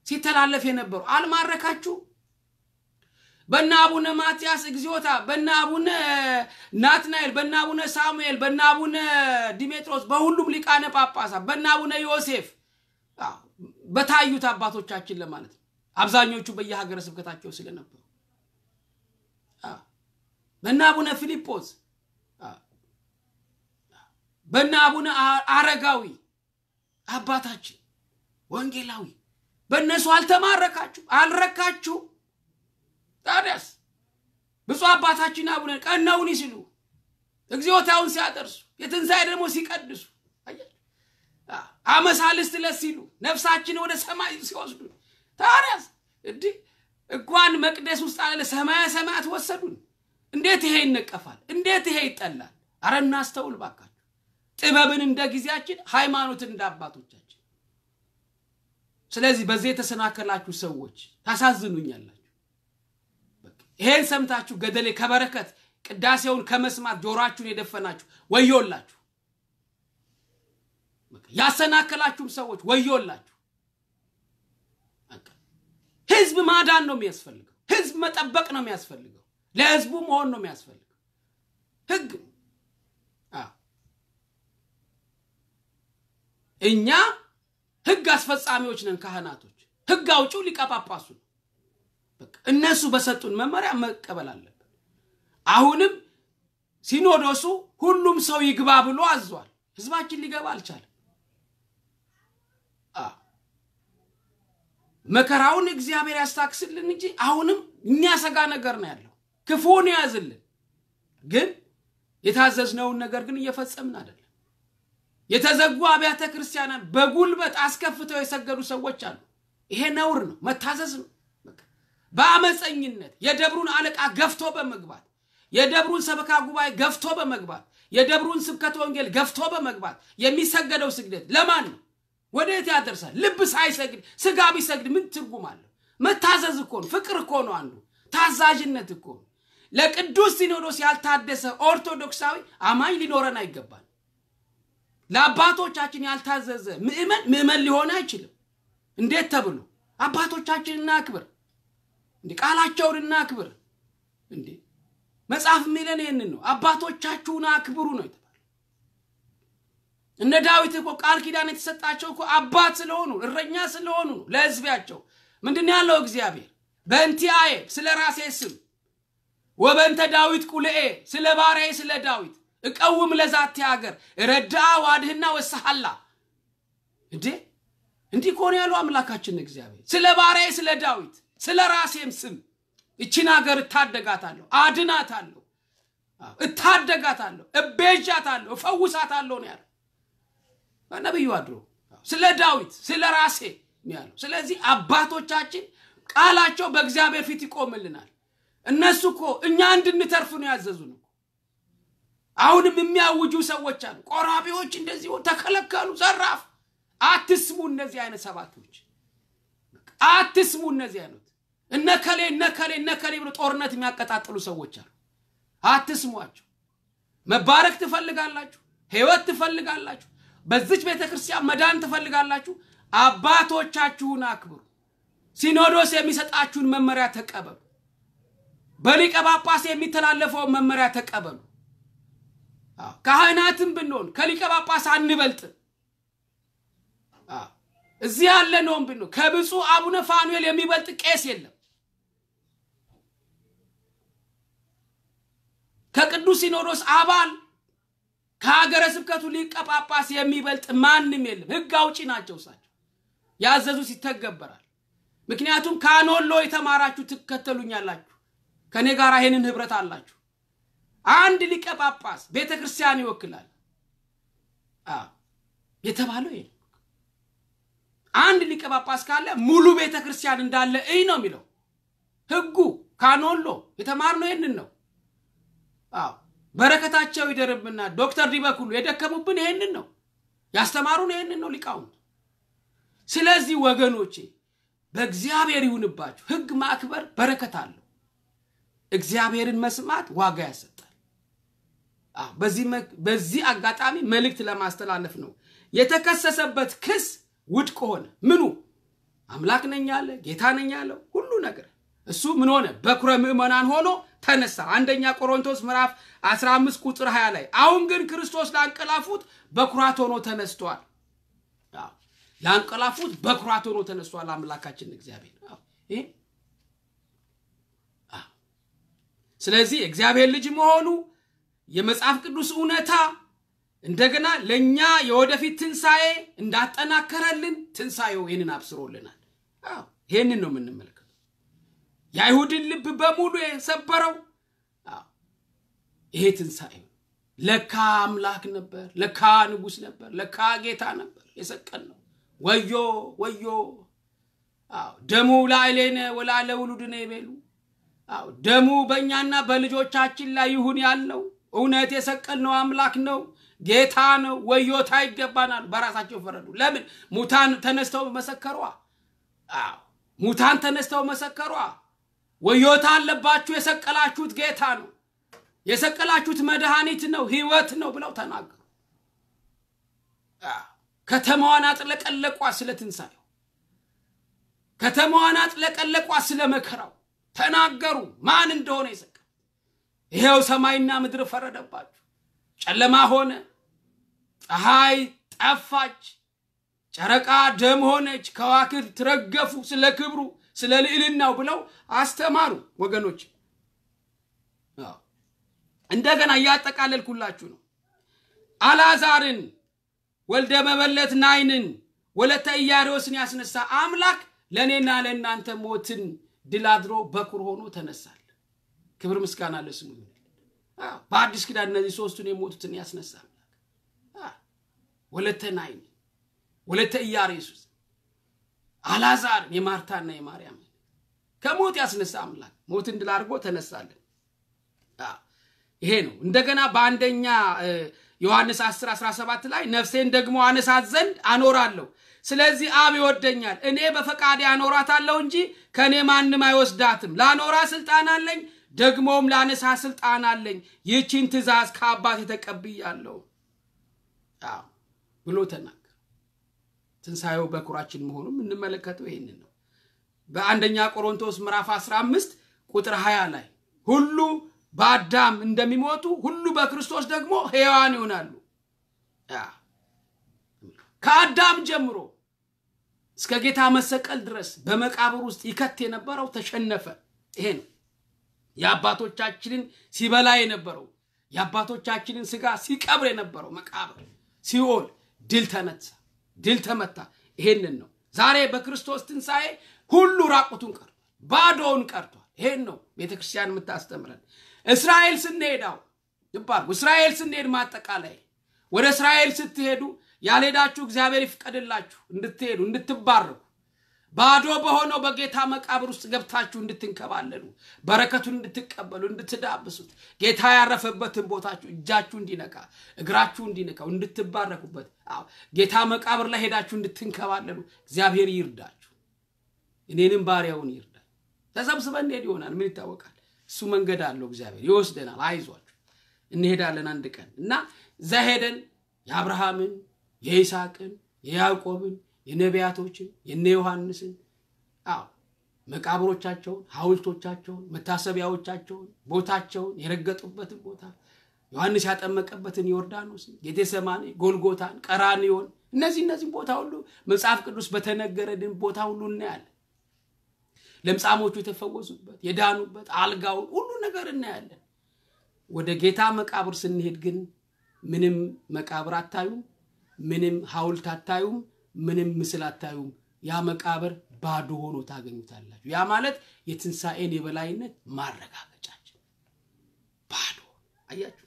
ሲተላለፍ የነበሩ አልማረካችሁ። በእነ አቡነ ማትያስ እግዚኦታ፣ በእነ አቡነ ናትናኤል፣ በእነ አቡነ ሳሙኤል፣ በእነ አቡነ ዲሜጥሮስ፣ በሁሉም ሊቃነ ጳጳሳት፣ በእነ አቡነ ዮሴፍ በታዩት አባቶቻችን ለማለት ነው። አብዛኞቹ በየሀገረ ስብከታቸው ስለነበሩ በእነ አቡነ በናቡነ በእነ አቡነ አረጋዊ አባታችን ወንጌላዊ በእነሱ አልተማረካችሁ አልረካችሁ። ታዲያስ ብፁዕ አባታችን አቡነ ቀናውን ሲሉ እግዚኦታውን ሲያደርሱ የትንሣኤ ደግሞ ሲቀድሱ አመሳልስት ለስ ሲሉ ነፍሳችን ወደ ሰማይ ሲወስዱ ታዲያስ እንዲህ እንኳን መቅደስ ውስጥ አለ ሰማያ ሰማያት ወሰዱን። እንዴት ይሄ ይነቀፋል? እንዴት ይሄ ይጠላል? አረ እናስተውል ባካችሁ። ጥበብን እንደ ጊዜያችን፣ ሃይማኖትን እንደ አባቶቻችን ስለዚህ በዚህ የተሰናከላችሁ ሰዎች ታሳዝኑኛላችሁ። ይሄን ሰምታችሁ ገደሌ ከበረከት ቅዳሴውን ከመስማት ጆሮአችሁን የደፈናችሁ ወዮላችሁ። ያሰናከላችሁም ሰዎች ወዮላችሁ። ህዝብ ማዳን ነው የሚያስፈልገው። ህዝብ መጠበቅ ነው የሚያስፈልገው። ለህዝቡ መሆን ነው የሚያስፈልገው። ህግ እኛ ህግ አስፈጻሚዎች ነን ካህናቶች። ህግ አውጪው ሊቀጳጳሱ ነው። እነሱ በሰጡን መመሪያ መቀበል አለብን። አሁንም ሲኖዶሱ ሁሉም ሰው ይግባ ብሎ አዟል። ህዝባችን ሊገባ አልቻለም። መከራውን እግዚአብሔር ያስታክስልን እንጂ አሁንም የሚያሰጋ ነገር ነው ያለው። ክፉን የያዝልን ግን የታዘዝነውን ነገር ግን እየፈጸምን አይደለም። የተዘጉ አብያተ ክርስቲያናን በጉልበት አስከፍተው የሰገዱ ሰዎች አሉ። ይሄ ነውር ነው፣ መታዘዝ ነው። በአመፀኝነት የደብሩን አለቃ ገፍቶ በመግባት የደብሩን ሰበካ ጉባኤ ገፍቶ በመግባት የደብሩን ስብከት ወንጌል ገፍቶ በመግባት የሚሰገደው ስግደት ለማን ነው? ወደ የት ያደርሳል? ልብ ሳይሰግድ ስጋ ቢሰግድ ምን ትርጉም አለው? መታዘዝ እኮ ነው። ፍቅር እኮ ነው። አንዱ ታዛዥነት እኮ ነው። ለቅዱስ ሲኖዶስ ያልታደሰ ኦርቶዶክሳዊ አማኝ ሊኖረን አይገባል። ለአባቶቻችን ያልታዘዘ ምእመን ምእመን ሊሆን አይችልም። እንዴት ተብሎ አባቶቻችን እናክብር እንዲ ቃላቸውን እናክብር እንዴ። መጽሐፍ የሚለን ይህን ነው፣ አባቶቻችሁን አክብሩ ነው የተባለ። እነ ዳዊት እኮ ቃል ኪዳን የተሰጣቸው እኮ አባት ስለሆኑ እረኛ ስለሆኑ ነው ለሕዝቢያቸው። ምንድን ያለው እግዚአብሔር አየ ስለ ራሴ ስም ወበንተ ዳዊት ቁልኤ ስለ ባሪያዬ ስለ ዳዊት እቀውም ለዛቴ ሀገር ረዳ ዋድህና ወሰሃላ እንዴ እንዲህ ከሆነ ያሉ አምላካችን እግዚአብሔር ስለ ባሪያዬ ስለ ዳዊት ስለ ራሴም ስም እቺን ሀገር እታደጋታለሁ፣ አድናታለሁ፣ እታደጋታለሁ፣ እቤዣታለሁ፣ እፈውሳታለሁ ነው ያለው ነቢዩ አድሮ ስለ ዳዊት ስለ ራሴ ነው ያለው። ስለዚህ አባቶቻችን ቃላቸው በእግዚአብሔር ፊት ይቆምልናል። እነሱ እኮ እኛ እንድንተርፍ ነው ያዘዙ ነው አሁንም የሚያውጁ ሰዎች አሉ። ቆራቢዎች እንደዚህ ተከለከሉ፣ ዘራፍ። አትስሙ። እነዚህ አይነት ሰባቶች አትስሙ። እነዚህ አይነት እነከሌ እነከሌ እነከሌ ብሎ ጦርነት የሚያቀጣጥሉ ሰዎች አሉ። አትስሟቸው። መባረክ ትፈልጋላችሁ፣ ህይወት ትፈልጋላችሁ፣ በዚች ቤተ ክርስቲያን መዳን ትፈልጋላችሁ። አባቶቻችሁን አክብሩ። ሲኖዶስ የሚሰጣችሁን መመሪያ ተቀበሉ። በሊቀ ጳጳስ የሚተላለፈውን መመሪያ ተቀበሉ። ካህናትም ብንሆን ከሊቀ ጳጳስ አንበልጥ። እዚህ ያለ ነውም ብንሆን ከብፁ አቡነ ፋኑኤል የሚበልጥ ቄስ የለም። ከቅዱስ ሲኖዶስ አባል ከሀገረ ስብከቱ ሊቀ ጳጳስ የሚበልጥ ማንም የለም። ህግ አውጪ ናቸው እሳቸው። ያዘዙት ይተገበራል። ምክንያቱም ካኖሎ የተማራችሁ ትከተሉኛላችሁ፣ ከእኔ ጋር ይህንን ህብረት አላችሁ። አንድ ሊቀ ጳጳስ ቤተ ክርስቲያን ይወክላል የተባለው ይሄ አንድ ሊቀ ጳጳስ ካለ ሙሉ ቤተ ክርስቲያን እንዳለ እይ ነው የሚለው ህጉ ካኖሎ የተማርነው ይህንን ነው በረከታቸው ይደርብና ዶክተር ዲበኩሉ የደከሙብን ይህንን ነው ያስተማሩን ይህንን ነው ሊቃውንት ስለዚህ ወገኖቼ በእግዚአብሔር ይሁንባችሁ ህግ ማክበር በረከት አለው እግዚአብሔርን መስማት ዋጋ ያሰጥ በዚህ አጋጣሚ መልእክት ለማስተላለፍ ነው። የተከሰሰበት ክስ ውድቅ ሆነ። ምኑ አምላክ ነኝ ያለ ጌታ ነኝ ያለ ሁሉ ነገር እሱ ምን ሆነ? በኩረ ምእመናን ሆኖ ተነሳ። አንደኛ ቆሮንቶስ ምዕራፍ 15 ቁጥር 20 ላይ አሁን ግን ክርስቶስ ላንቀላፉት በኩራት ሆኖ ተነስቷል። ላንቀላፉት በኩራት ሆኖ ተነስቷል። አምላካችን እግዚአብሔር ስለዚህ እግዚአብሔር ልጅ መሆኑ የመጽሐፍ ቅዱስ እውነታ እንደገና ለእኛ የወደፊት ትንሣኤ እንዳጠናከረልን ትንሣኤው ይህንን አብስሮልናል። ይህንን ነው የምንመለከተው። የአይሁድን ልብ በሙሉ የሰበረው ይሄ ትንሣኤ ለካ አምላክ ነበር፣ ለካ ንጉሥ ነበር፣ ለካ ጌታ ነበር የሰቀን ነው። ወዮ ወዮ ደሙ ላይሌነ ወላለ ውሉድነ ይቤሉ ደሙ በእኛና በልጆቻችን ላይ ይሁን ያለው እውነት የሰቀልነው አምላክ ነው ጌታ ነው ወዮታ ይገባናል በራሳቸው ፈረዱ ለምን ሙታን ተነስተው መሰከሯ ሙታን ተነስተው መሰከሯ ወዮታ አለባችሁ የሰቀላችሁት ጌታ ነው የሰቀላችሁት መድኃኒት ነው ህይወት ነው ብለው ተናገሩ ከተማዋን አጥለቀለቋ ስለ ትንሣኤው ከተማዋን አጥለቀለቋ ስለ መከራው ተናገሩ ማን እንደሆነ ይሄው ሰማይና ምድር ፈረደባችሁ። ጨለማ ሆነ፣ ፀሐይ ጠፋች፣ ጨረቃ ደም ሆነች፣ ከዋክብት ረገፉ፣ ስለ ክብሩ ስለ ልዕልናው ብለው አስተማሩ። ወገኖች እንደገና እያጠቃለልኩላችሁ ነው። አላዛርን ወልደ መበለት ናይንን ወለተ ኢያሪዎስን ያስነሳ አምላክ ለእኔና ለእናንተ ሞትን ድል አድሮ በኩር ሆኖ ተነሳል። ክብር ምስጋና ለስሙ ይሁን። በአዲስ ኪዳን እነዚህ ሶስቱን የሞቱትን ያስነሳ ወለተ ናይን፣ ወለተ ኢያሬሱስ፣ አላዛርን የማርታና የማርያም ከሞት ያስነሳ አምላክ ሞት ድል አድርጎ ተነሳለን። ይሄ ነው። እንደገና በአንደኛ ዮሐንስ 10 17 ላይ ነፍሴን ደግሞ አነሳት ዘንድ አኖራለሁ፣ ስለዚህ አብ ይወደኛል፣ እኔ በፈቃዴ አኖራታለሁ እንጂ ከእኔ ማንም አይወስዳትም። ላኖራ ስልጣን አለኝ ደግሞም ላነሳ ስልጣን አለኝ። ይህቺን ትእዛዝ ከአባት የተቀብያለሁ ብሎ ተናገር ትንሣኤው በኩራችን መሆኑ የምንመለከተው ይህን ነው። በአንደኛ ቆሮንቶስ ምዕራፍ 15 ቁጥር 20 ላይ ሁሉ በአዳም እንደሚሞቱ ሁሉ በክርስቶስ ደግሞ ሕያዋን ይሆናሉ። ከአዳም ጀምሮ እስከ ጌታ መሰቀል ድረስ በመቃብር ውስጥ ይከት የነበረው ተሸነፈ። ይሄ ነው። የአባቶቻችንን ሲበላ የነበረው የአባቶቻችንን ስጋ ሲቀብር የነበረው መቃብር ሲኦል ድል ተነሳ፣ ድል ተመታ። ይሄንን ነው ዛሬ በክርስቶስ ትንሣኤ ሁሉ ራቁቱን ቀርቷል፣ ባዶውን ቀርቷል። ይሄን ነው ቤተ ክርስቲያን የምታስተምረን። እስራኤል ስንሄዳው ይባል እስራኤል ስንሄድ ማጠቃላይ ወደ እስራኤል ስትሄዱ ያልሄዳችሁ እግዚአብሔር ይፍቀድላችሁ እንድትሄዱ እንድትባረኩ ባዶ በሆነው በጌታ መቃብር ውስጥ ገብታችሁ እንድትንከባለሉ በረከቱን እንድትቀበሉ እንድትዳብሱት ጌታ ያረፈበትን ቦታችሁ እጃችሁ እንዲነካ እግራችሁ እንዲነካው እንድትባረኩበት ጌታ መቃብር ላይ ሄዳችሁ እንድትንከባለሉ እግዚአብሔር ይርዳችሁ እኔንም ባሪያውን ይርዳ ተሰብስበን እንሄድ ይሆናል ምን ይታወቃል እሱ መንገድ አለው እግዚአብሔር ይወስደናል አይዟችሁ እንሄዳለን አንድ ቀን እና ዘሄደን የአብርሃምን የይስቅን የያዕቆብን የነቢያቶችን የነ ዮሐንስን አዎ መቃብሮቻቸውን፣ ሐውልቶቻቸውን፣ መታሰቢያዎቻቸውን፣ ቦታቸውን የረገጡበትን ቦታ ዮሐንስ ያጠመቀበትን ዮርዳኖስን፣ ጌቴሰማኔ፣ ጎልጎታን፣ ቀራንዮን እነዚህ እነዚህም ቦታ ሁሉ መጽሐፍ ቅዱስ በተነገረልን ቦታ ሁሉ እናያለን። ለምጻሞቹ የተፈወሱበት የዳኑበት አልጋውን ሁሉ ነገር እናያለን። ወደ ጌታ መቃብር ስንሄድ ግን ምንም መቃብር አታዩም፣ ምንም ሐውልት አታዩም። ምንም ምስል አታዩም። ያ መቃብር ባዶ ሆኖ ታገኙታላችሁ። ያ ማለት የትንሣኤን የበላይነት ማረጋገጫችን ባዶ አያችሁ።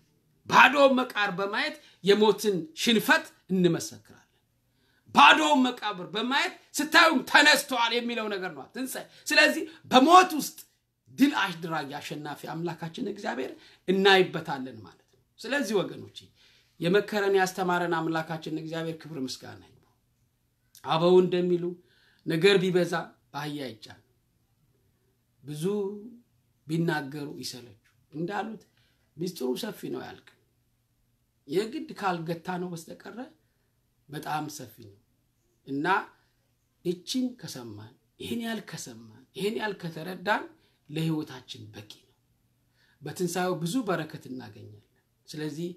ባዶ መቃብር በማየት የሞትን ሽንፈት እንመሰክራለን። ባዶ መቃብር በማየት ስታዩም ተነስተዋል የሚለው ነገር ነው ትንሣኤ። ስለዚህ በሞት ውስጥ ድል አሽድራጊ አሸናፊ አምላካችን እግዚአብሔር እናይበታለን ማለት ነው። ስለዚህ ወገኖች የመከረን ያስተማረን አምላካችን እግዚአብሔር ክብር ምስጋና አበው እንደሚሉ ነገር ቢበዛ ባህያ ይጫል ብዙ ቢናገሩ ይሰለቹ እንዳሉት ሚስጥሩ ሰፊ ነው ያልክ የግድ ካልገታ ነው በስተቀረ በጣም ሰፊ ነው እና እችን ከሰማን ይህን ያህል ከሰማን ይህን ያህል ከተረዳን ለህይወታችን በቂ ነው። በትንሣኤው ብዙ በረከት እናገኛለን። ስለዚህ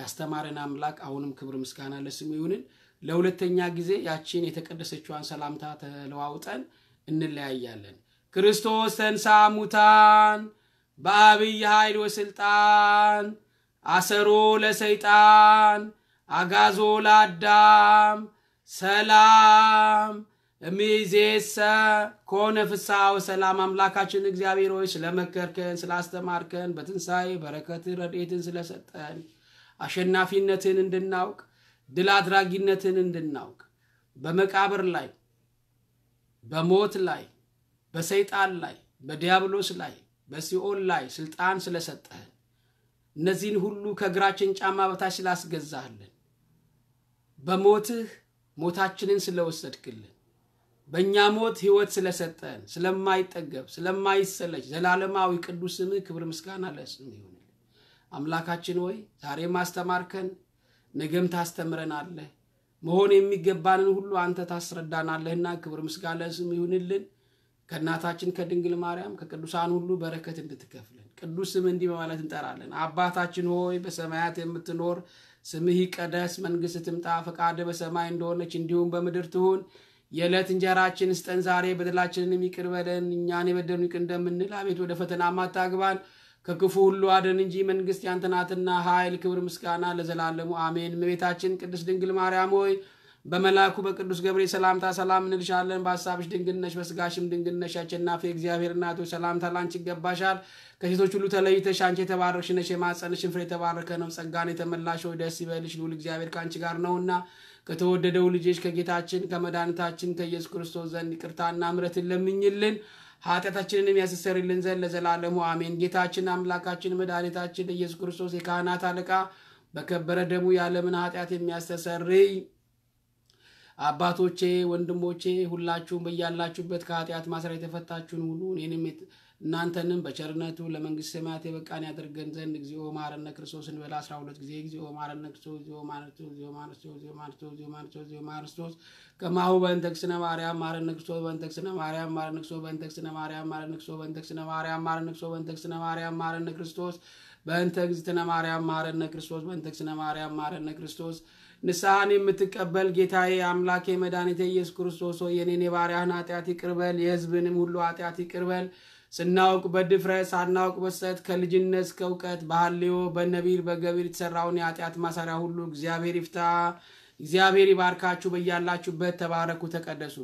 ያስተማረን አምላክ አሁንም ክብር ምስጋና ለስሙ ይሁንን። ለሁለተኛ ጊዜ ያቺን የተቀደሰችዋን ሰላምታ ተለዋውጠን እንለያያለን። ክርስቶስ ተንሳ ሙታን በአብይ ኃይል ወስልጣን አሰሮ ለሰይጣን አጋዞ ለአዳም ሰላም እሚዜሰ ከሆነ ፍሳ ወሰላም። አምላካችን እግዚአብሔር ሆይ ስለመከርከን፣ ስላስተማርከን፣ በትንሣኤ በረከትን ረድኤትን ስለሰጠን አሸናፊነትን እንድናውቅ ድል አድራጊነትን እንድናውቅ በመቃብር ላይ በሞት ላይ በሰይጣን ላይ በዲያብሎስ ላይ በሲኦል ላይ ስልጣን ስለሰጠህን እነዚህን ሁሉ ከእግራችን ጫማ በታች ስላስገዛህልን በሞትህ ሞታችንን ስለወሰድክልን በእኛ ሞት ህይወት ስለሰጠን ስለማይጠገብ ስለማይሰለች ዘላለማዊ ቅዱስ ስምህ ክብር ምስጋና ለስም ይሆንልን። አምላካችን ወይ ዛሬ ማስተማርከን ነገም ታስተምረናለህ። መሆን የሚገባንን ሁሉ አንተ ታስረዳናለህና ክብር ምስጋለ ስም ይሁንልን። ከእናታችን ከድንግል ማርያም ከቅዱሳን ሁሉ በረከት እንድትከፍልን ቅዱስ ስም እንዲህ በማለት እንጠራለን። አባታችን ሆይ በሰማያት የምትኖር ስምህ ቀደስ መንግስት ትምጣ፣ ፈቃድ በሰማይ እንደሆነች እንዲሁም በምድር ትሁን። የዕለት እንጀራችን ስጠን ዛሬ፣ በደላችንን የሚቅር በለን እኛን የበደሉን ይቅር እንደምንል፣ አቤት ወደ ፈተና አታግባን ከክፉ ሁሉ አደን እንጂ መንግስት ያንተ ናትና ኃይል፣ ክብር፣ ምስጋና ለዘላለሙ አሜን። እመቤታችን ቅድስት ድንግል ማርያም ሆይ በመላኩ በቅዱስ ገብርኤል ሰላምታ ሰላም እንልሻለን። በሀሳብሽ ድንግል ነሽ፣ በስጋሽም ድንግል ነሽ። አሸናፊ እግዚአብሔር እናት ሆይ ሰላምታ ላንቺ ይገባሻል። ከሴቶች ሁሉ ተለይተሽ አንቺ የተባረክሽ ነሽ፣ የማኅፀንሽን ፍሬ የተባረከ ነው። ጸጋን የተመላሽ ሆይ ደስ ይበልሽ፣ ልዑል እግዚአብሔር ከአንቺ ጋር ነውና ከተወደደው ልጅሽ ከጌታችን ከመድኃኒታችን ከኢየሱስ ክርስቶስ ዘንድ ይቅርታና ምሕረትን ለምኝልን ኃጢአታችንንም ያስተሰርይልን ዘንድ ለዘላለሙ አሜን። ጌታችን አምላካችን መድኃኒታችን ኢየሱስ ክርስቶስ የካህናት አለቃ በከበረ ደሙ የዓለምን ኃጢአት የሚያስተሰርይ አባቶቼ፣ ወንድሞቼ ሁላችሁም በያላችሁበት ከኃጢአት ማሰሪያ የተፈታችሁን ሁሉ እኔንም እናንተንም በቸርነቱ ለመንግስት ሰማያት የበቃን ያደርገን ዘንድ እግዚኦ ማረነ ክርስቶስ እንበል አስራ ሁለት ጊዜ እግዚኦ ማረነ ክርስቶስ እግዚኦ መሐረነ ክርስቶስ እግዚኦ መሐረነ ክርስቶስ እግዚኦ መሐረነ ክርስቶስ እግዚኦ መሐረነ ክርስቶስ እግዚኦ መሐረነ ክርስቶስ ከማሁ በእንተክስነ ማርያም ማረነ ክርስቶስ በእንተክስነ ማርያም ማረነ ክርስቶስ በእንተክስነ ማርያም ማረነ ክርስቶስ በእንተክስነ ማርያም ማረነ ክርስቶስ በእንተክስነ ማርያም ማረነ ክርስቶስ በእንተ እግዝእትነ ማርያም ማረነ ክርስቶስ በእንተ እግዝእትነ ማርያም ማረነ ክርስቶስ ንስሐን የምትቀበል ጌታዬ አምላኬ መድኃኒቴ ኢየሱስ ክርስቶስ ሆይ የኔን የባሪያህን ኃጢአት ይቅርበል የህዝብንም ሁሉ ኃጢአት ይቅርበል ስናውቅ በድፍረት ሳናውቅ በሰት ከልጅነት እስከ እውቀት ባህልዮ በነቢር በገቢር የተሰራውን የኃጢአት ማሰሪያ ሁሉ እግዚአብሔር ይፍታ። እግዚአብሔር ይባርካችሁ። በያላችሁበት ተባረኩ፣ ተቀደሱ።